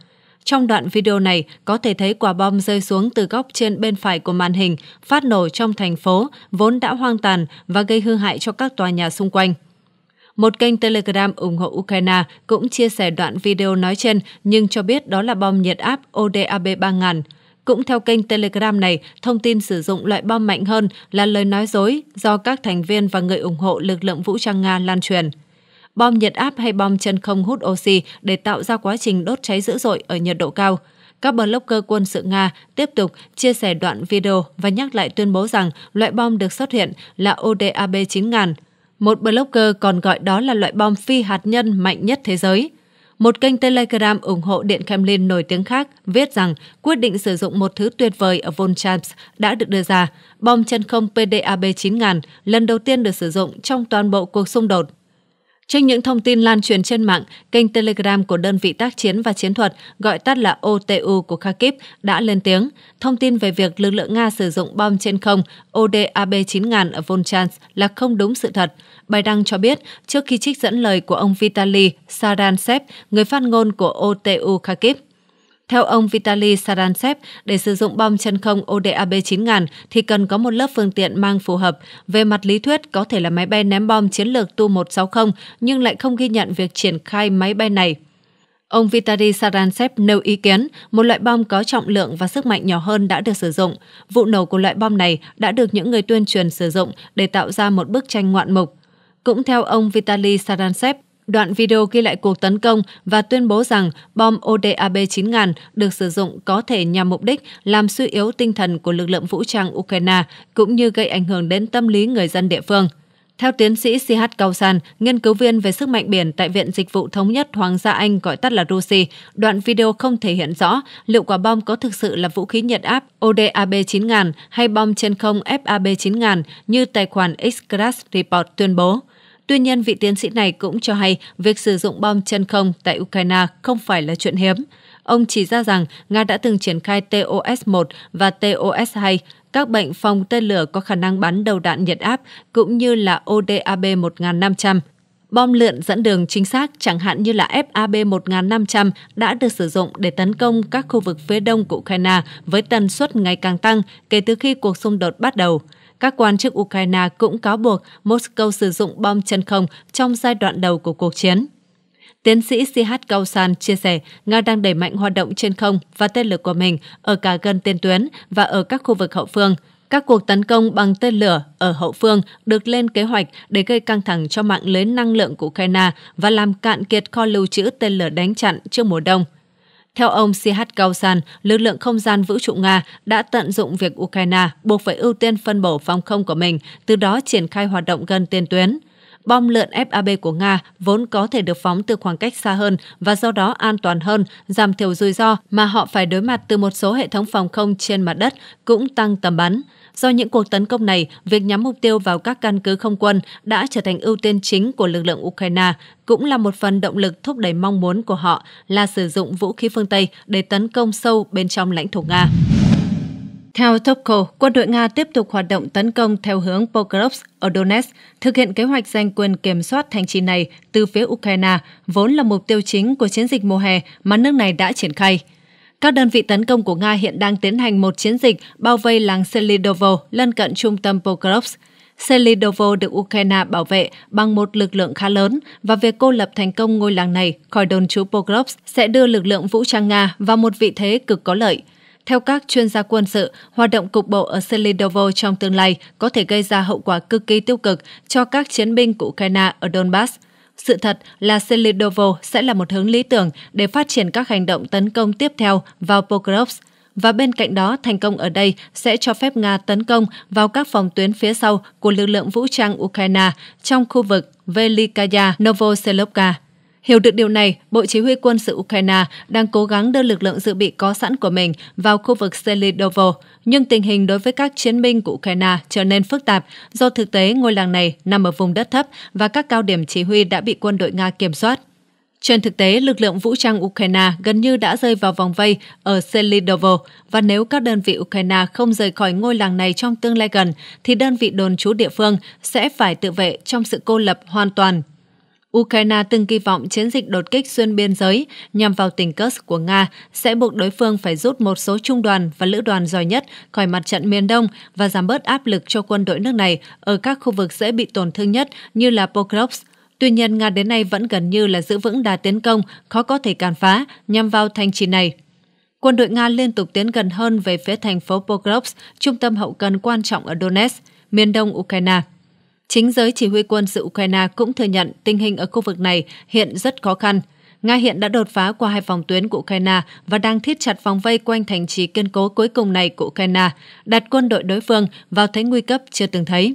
trong đoạn video này, có thể thấy quả bom rơi xuống từ góc trên bên phải của màn hình, phát nổ trong thành phố, vốn đã hoang tàn và gây hư hại cho các tòa nhà xung quanh. Một kênh Telegram ủng hộ Ukraine cũng chia sẻ đoạn video nói trên nhưng cho biết đó là bom nhiệt áp ODAB 3000. Cũng theo kênh Telegram này, thông tin sử dụng loại bom mạnh hơn là lời nói dối do các thành viên và người ủng hộ lực lượng vũ trang Nga lan truyền bom nhiệt áp hay bom chân không hút oxy để tạo ra quá trình đốt cháy dữ dội ở nhiệt độ cao. Các blogger quân sự Nga tiếp tục chia sẻ đoạn video và nhắc lại tuyên bố rằng loại bom được xuất hiện là ODAB 9000. Một blogger còn gọi đó là loại bom phi hạt nhân mạnh nhất thế giới một kênh Telegram ủng hộ Điện Kremlin nổi tiếng khác viết rằng quyết định sử dụng một thứ tuyệt vời ở Volchamps đã được đưa ra. Bom chân không PDAB 9000 lần đầu tiên được sử dụng trong toàn bộ cuộc xung đột Trước những thông tin lan truyền trên mạng, kênh Telegram của đơn vị tác chiến và chiến thuật gọi tắt là OTU của Kharkiv đã lên tiếng. Thông tin về việc lực lượng Nga sử dụng bom trên không ODAB-9000 ở Volchans là không đúng sự thật. Bài đăng cho biết, trước khi trích dẫn lời của ông Vitaly Saransev, người phát ngôn của OTU Kharkiv, theo ông Vitaly Saransev, để sử dụng bom chân không ODAB 9000 thì cần có một lớp phương tiện mang phù hợp. Về mặt lý thuyết, có thể là máy bay ném bom chiến lược Tu-160 nhưng lại không ghi nhận việc triển khai máy bay này. Ông Vitaly Saransev nêu ý kiến một loại bom có trọng lượng và sức mạnh nhỏ hơn đã được sử dụng. Vụ nổ của loại bom này đã được những người tuyên truyền sử dụng để tạo ra một bức tranh ngoạn mục. Cũng theo ông Vitaly Saransev, Đoạn video ghi lại cuộc tấn công và tuyên bố rằng bom ODAB 9000 được sử dụng có thể nhằm mục đích làm suy yếu tinh thần của lực lượng vũ trang Ukraine cũng như gây ảnh hưởng đến tâm lý người dân địa phương. Theo tiến sĩ Sihat Kausan, nghiên cứu viên về sức mạnh biển tại Viện Dịch vụ Thống nhất Hoàng gia Anh gọi tắt là RUSI, đoạn video không thể hiện rõ liệu quả bom có thực sự là vũ khí nhiệt áp ODAB 9000 hay bom trên không FAB 9000 như tài khoản Xcrash Report tuyên bố. Tuy nhiên, vị tiến sĩ này cũng cho hay việc sử dụng bom chân không tại Ukraine không phải là chuyện hiếm. Ông chỉ ra rằng Nga đã từng triển khai TOS-1 và TOS-2, các bệnh phòng tên lửa có khả năng bắn đầu đạn nhiệt áp cũng như là ODAB 1500. Bom lượn dẫn đường chính xác chẳng hạn như là FAB 1500 đã được sử dụng để tấn công các khu vực phía đông của Ukraine với tần suất ngày càng tăng kể từ khi cuộc xung đột bắt đầu. Các quan chức Ukraine cũng cáo buộc Moscow sử dụng bom chân không trong giai đoạn đầu của cuộc chiến. Tiến sĩ Sihat Kausan chia sẻ, Nga đang đẩy mạnh hoạt động trên không và tên lửa của mình ở cả gần tiền tuyến và ở các khu vực hậu phương. Các cuộc tấn công bằng tên lửa ở hậu phương được lên kế hoạch để gây căng thẳng cho mạng lưới năng lượng của Ukraine và làm cạn kiệt kho lưu trữ tên lửa đánh chặn trước mùa đông – theo ông Sihat Gausan, lực lượng không gian vũ trụ Nga đã tận dụng việc Ukraine buộc phải ưu tiên phân bổ phòng không của mình, từ đó triển khai hoạt động gần tiền tuyến. Bom lượn FAB của Nga vốn có thể được phóng từ khoảng cách xa hơn và do đó an toàn hơn, giảm thiểu rủi ro mà họ phải đối mặt từ một số hệ thống phòng không trên mặt đất cũng tăng tầm bắn. Do những cuộc tấn công này, việc nhắm mục tiêu vào các căn cứ không quân đã trở thành ưu tiên chính của lực lượng Ukraine, cũng là một phần động lực thúc đẩy mong muốn của họ là sử dụng vũ khí phương Tây để tấn công sâu bên trong lãnh thổ Nga. Theo Topco, quân đội Nga tiếp tục hoạt động tấn công theo hướng Pokrovsk ở Donetsk, thực hiện kế hoạch giành quyền kiểm soát thành trì này từ phía Ukraine, vốn là mục tiêu chính của chiến dịch mùa hè mà nước này đã triển khai. Các đơn vị tấn công của Nga hiện đang tiến hành một chiến dịch bao vây làng Selidovo lân cận trung tâm Pokrovsk. Selidovo được Ukraine bảo vệ bằng một lực lượng khá lớn và việc cô lập thành công ngôi làng này khỏi đồn trú Pokrovsk sẽ đưa lực lượng vũ trang Nga vào một vị thế cực có lợi. Theo các chuyên gia quân sự, hoạt động cục bộ ở Selidovo trong tương lai có thể gây ra hậu quả cực kỳ tiêu cực cho các chiến binh của Ukraine ở Donbass – sự thật là Selidovo sẽ là một hướng lý tưởng để phát triển các hành động tấn công tiếp theo vào Pokrovsk, và bên cạnh đó thành công ở đây sẽ cho phép Nga tấn công vào các phòng tuyến phía sau của lực lượng vũ trang Ukraine trong khu vực Velikaya Novoselovka. Hiểu được điều này, Bộ Chỉ huy quân sự Ukraine đang cố gắng đưa lực lượng dự bị có sẵn của mình vào khu vực Selidovo, nhưng tình hình đối với các chiến binh của Ukraine trở nên phức tạp do thực tế ngôi làng này nằm ở vùng đất thấp và các cao điểm chỉ huy đã bị quân đội Nga kiểm soát. Trên thực tế, lực lượng vũ trang Ukraine gần như đã rơi vào vòng vây ở Selidovo và nếu các đơn vị Ukraine không rời khỏi ngôi làng này trong tương lai gần, thì đơn vị đồn trú địa phương sẽ phải tự vệ trong sự cô lập hoàn toàn Ukraine từng kỳ vọng chiến dịch đột kích xuyên biên giới nhằm vào tỉnh Kursk của Nga sẽ buộc đối phương phải rút một số trung đoàn và lữ đoàn giỏi nhất khỏi mặt trận miền Đông và giảm bớt áp lực cho quân đội nước này ở các khu vực dễ bị tổn thương nhất như là Pokrovsk. Tuy nhiên, Nga đến nay vẫn gần như là giữ vững đà tiến công khó có thể càn phá nhằm vào thành trì này quân đội Nga liên tục tiến gần hơn về phía thành phố Pokrovsk, trung tâm hậu cần quan trọng ở Donetsk, miền đông Ukraine. Chính giới chỉ huy quân sự Ukraine cũng thừa nhận tình hình ở khu vực này hiện rất khó khăn. Nga hiện đã đột phá qua hai phòng tuyến của Ukraine và đang thiết chặt vòng vây quanh thành trì kiên cố cuối cùng này của Ukraine, đặt quân đội đối phương vào thế nguy cấp chưa từng thấy.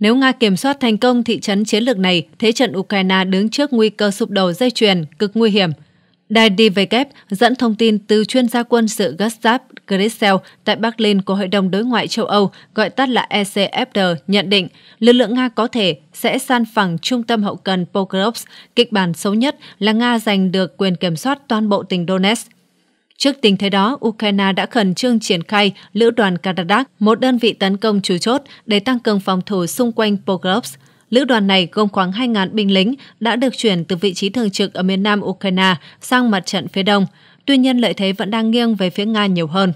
Nếu Nga kiểm soát thành công thị trấn chiến lược này, thế trận Ukraine đứng trước nguy cơ sụp đổ dây chuyền cực nguy hiểm – Đài DW dẫn thông tin từ chuyên gia quân sự Gustav Grissel tại Berlin của Hội đồng Đối ngoại châu Âu, gọi tắt là ECFD, nhận định lực lượng Nga có thể sẽ san phẳng trung tâm hậu cần Pokrovsk. Kịch bản xấu nhất là Nga giành được quyền kiểm soát toàn bộ tỉnh Donetsk. Trước tình thế đó, Ukraine đã khẩn trương triển khai Lữ đoàn Karadak, một đơn vị tấn công chủ chốt để tăng cường phòng thủ xung quanh Pokrovsk. Lữ đoàn này gồm khoảng 2.000 binh lính đã được chuyển từ vị trí thường trực ở miền nam Ukraine sang mặt trận phía đông. Tuy nhiên, lợi thế vẫn đang nghiêng về phía Nga nhiều hơn.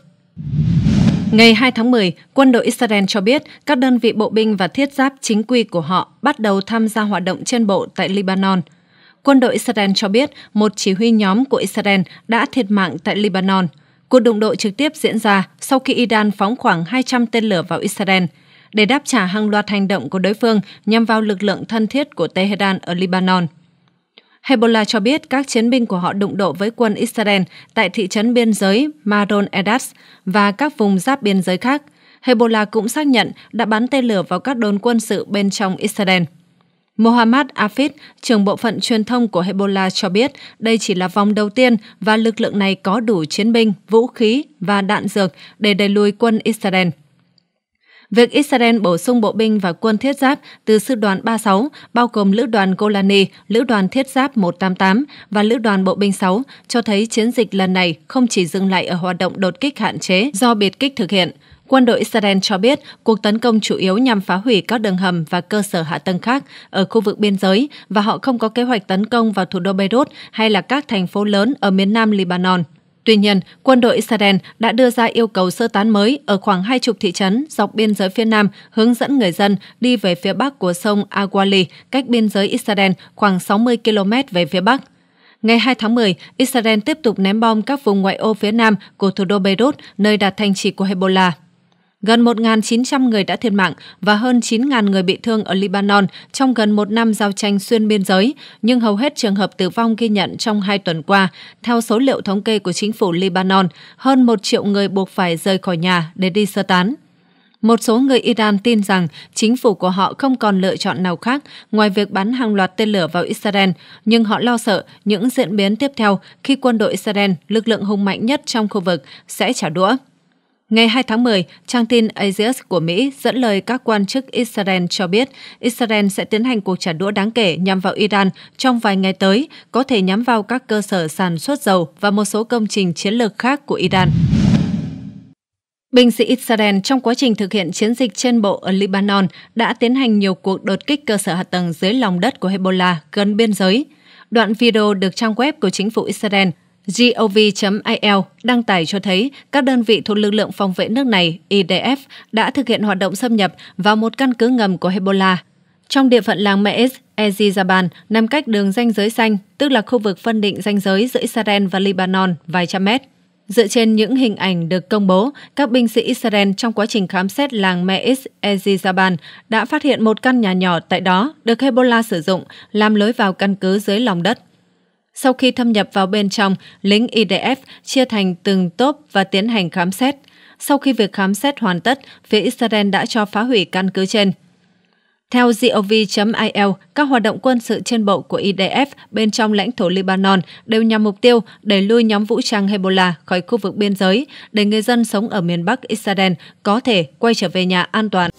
Ngày 2 tháng 10, quân đội Israel cho biết các đơn vị bộ binh và thiết giáp chính quy của họ bắt đầu tham gia hoạt động trên bộ tại Lebanon. Quân đội Israel cho biết một chỉ huy nhóm của Israel đã thiệt mạng tại Lebanon. Cuộc đụng độ trực tiếp diễn ra sau khi Iran phóng khoảng 200 tên lửa vào Israel – để đáp trả hàng loạt hành động của đối phương nhằm vào lực lượng thân thiết của Tehran ở Lebanon. Hezbollah cho biết các chiến binh của họ đụng độ với quân Israel tại thị trấn biên giới Maron Edas và các vùng giáp biên giới khác. Hezbollah cũng xác nhận đã bắn tên lửa vào các đồn quân sự bên trong Israel. Mohammad Afid, trưởng bộ phận truyền thông của Hezbollah cho biết đây chỉ là vòng đầu tiên và lực lượng này có đủ chiến binh, vũ khí và đạn dược để đẩy lùi quân Israel. Việc Israel bổ sung bộ binh và quân thiết giáp từ sư đoàn 36, bao gồm lữ đoàn Golani, lữ đoàn thiết giáp 188 và lữ đoàn bộ binh 6, cho thấy chiến dịch lần này không chỉ dừng lại ở hoạt động đột kích hạn chế do biệt kích thực hiện, Quân đội Israel cho biết cuộc tấn công chủ yếu nhằm phá hủy các đường hầm và cơ sở hạ tầng khác ở khu vực biên giới và họ không có kế hoạch tấn công vào thủ đô Beirut hay là các thành phố lớn ở miền nam Lebanon. Tuy nhiên, quân đội Israel đã đưa ra yêu cầu sơ tán mới ở khoảng hai chục thị trấn dọc biên giới phía Nam hướng dẫn người dân đi về phía Bắc của sông Awali, cách biên giới Israel khoảng 60 km về phía Bắc. Ngày 2 tháng 10, Israel tiếp tục ném bom các vùng ngoại ô phía Nam của thủ đô Beirut, nơi đặt thành trì của Hezbollah. Gần 1.900 người đã thiệt mạng và hơn 9.000 người bị thương ở Lebanon trong gần một năm giao tranh xuyên biên giới, nhưng hầu hết trường hợp tử vong ghi nhận trong hai tuần qua. Theo số liệu thống kê của chính phủ Lebanon, hơn một triệu người buộc phải rời khỏi nhà để đi sơ tán. Một số người Iran tin rằng chính phủ của họ không còn lựa chọn nào khác ngoài việc bắn hàng loạt tên lửa vào Israel, nhưng họ lo sợ những diễn biến tiếp theo khi quân đội Israel, lực lượng hùng mạnh nhất trong khu vực, sẽ trả đũa. Ngày 2 tháng 10, trang tin Axios của Mỹ dẫn lời các quan chức Israel cho biết Israel sẽ tiến hành cuộc trả đũa đáng kể nhằm vào Iran trong vài ngày tới, có thể nhắm vào các cơ sở sản xuất dầu và một số công trình chiến lược khác của Iran. Binh sĩ Israel trong quá trình thực hiện chiến dịch trên bộ ở Lebanon đã tiến hành nhiều cuộc đột kích cơ sở hạ tầng dưới lòng đất của Hezbollah gần biên giới. Đoạn video được trang web của chính phủ Israel gov.il đăng tải cho thấy các đơn vị thuộc lực lượng phòng vệ nước này IDF đã thực hiện hoạt động xâm nhập vào một căn cứ ngầm của Hezbollah trong địa phận làng Me'ez, Ezizaban nằm cách đường ranh giới xanh, tức là khu vực phân định ranh giới giữa Israel và Lebanon vài trăm mét. Dựa trên những hình ảnh được công bố, các binh sĩ Israel trong quá trình khám xét làng Me'ez Ezizaban đã phát hiện một căn nhà nhỏ tại đó được Hezbollah sử dụng làm lối vào căn cứ dưới lòng đất. Sau khi thâm nhập vào bên trong, lính IDF chia thành từng tốp và tiến hành khám xét. Sau khi việc khám xét hoàn tất, phía Israel đã cho phá hủy căn cứ trên. Theo gov.il, các hoạt động quân sự trên bộ của IDF bên trong lãnh thổ Libanon đều nhằm mục tiêu để lui nhóm vũ trang Hezbollah khỏi khu vực biên giới để người dân sống ở miền Bắc Israel có thể quay trở về nhà an toàn.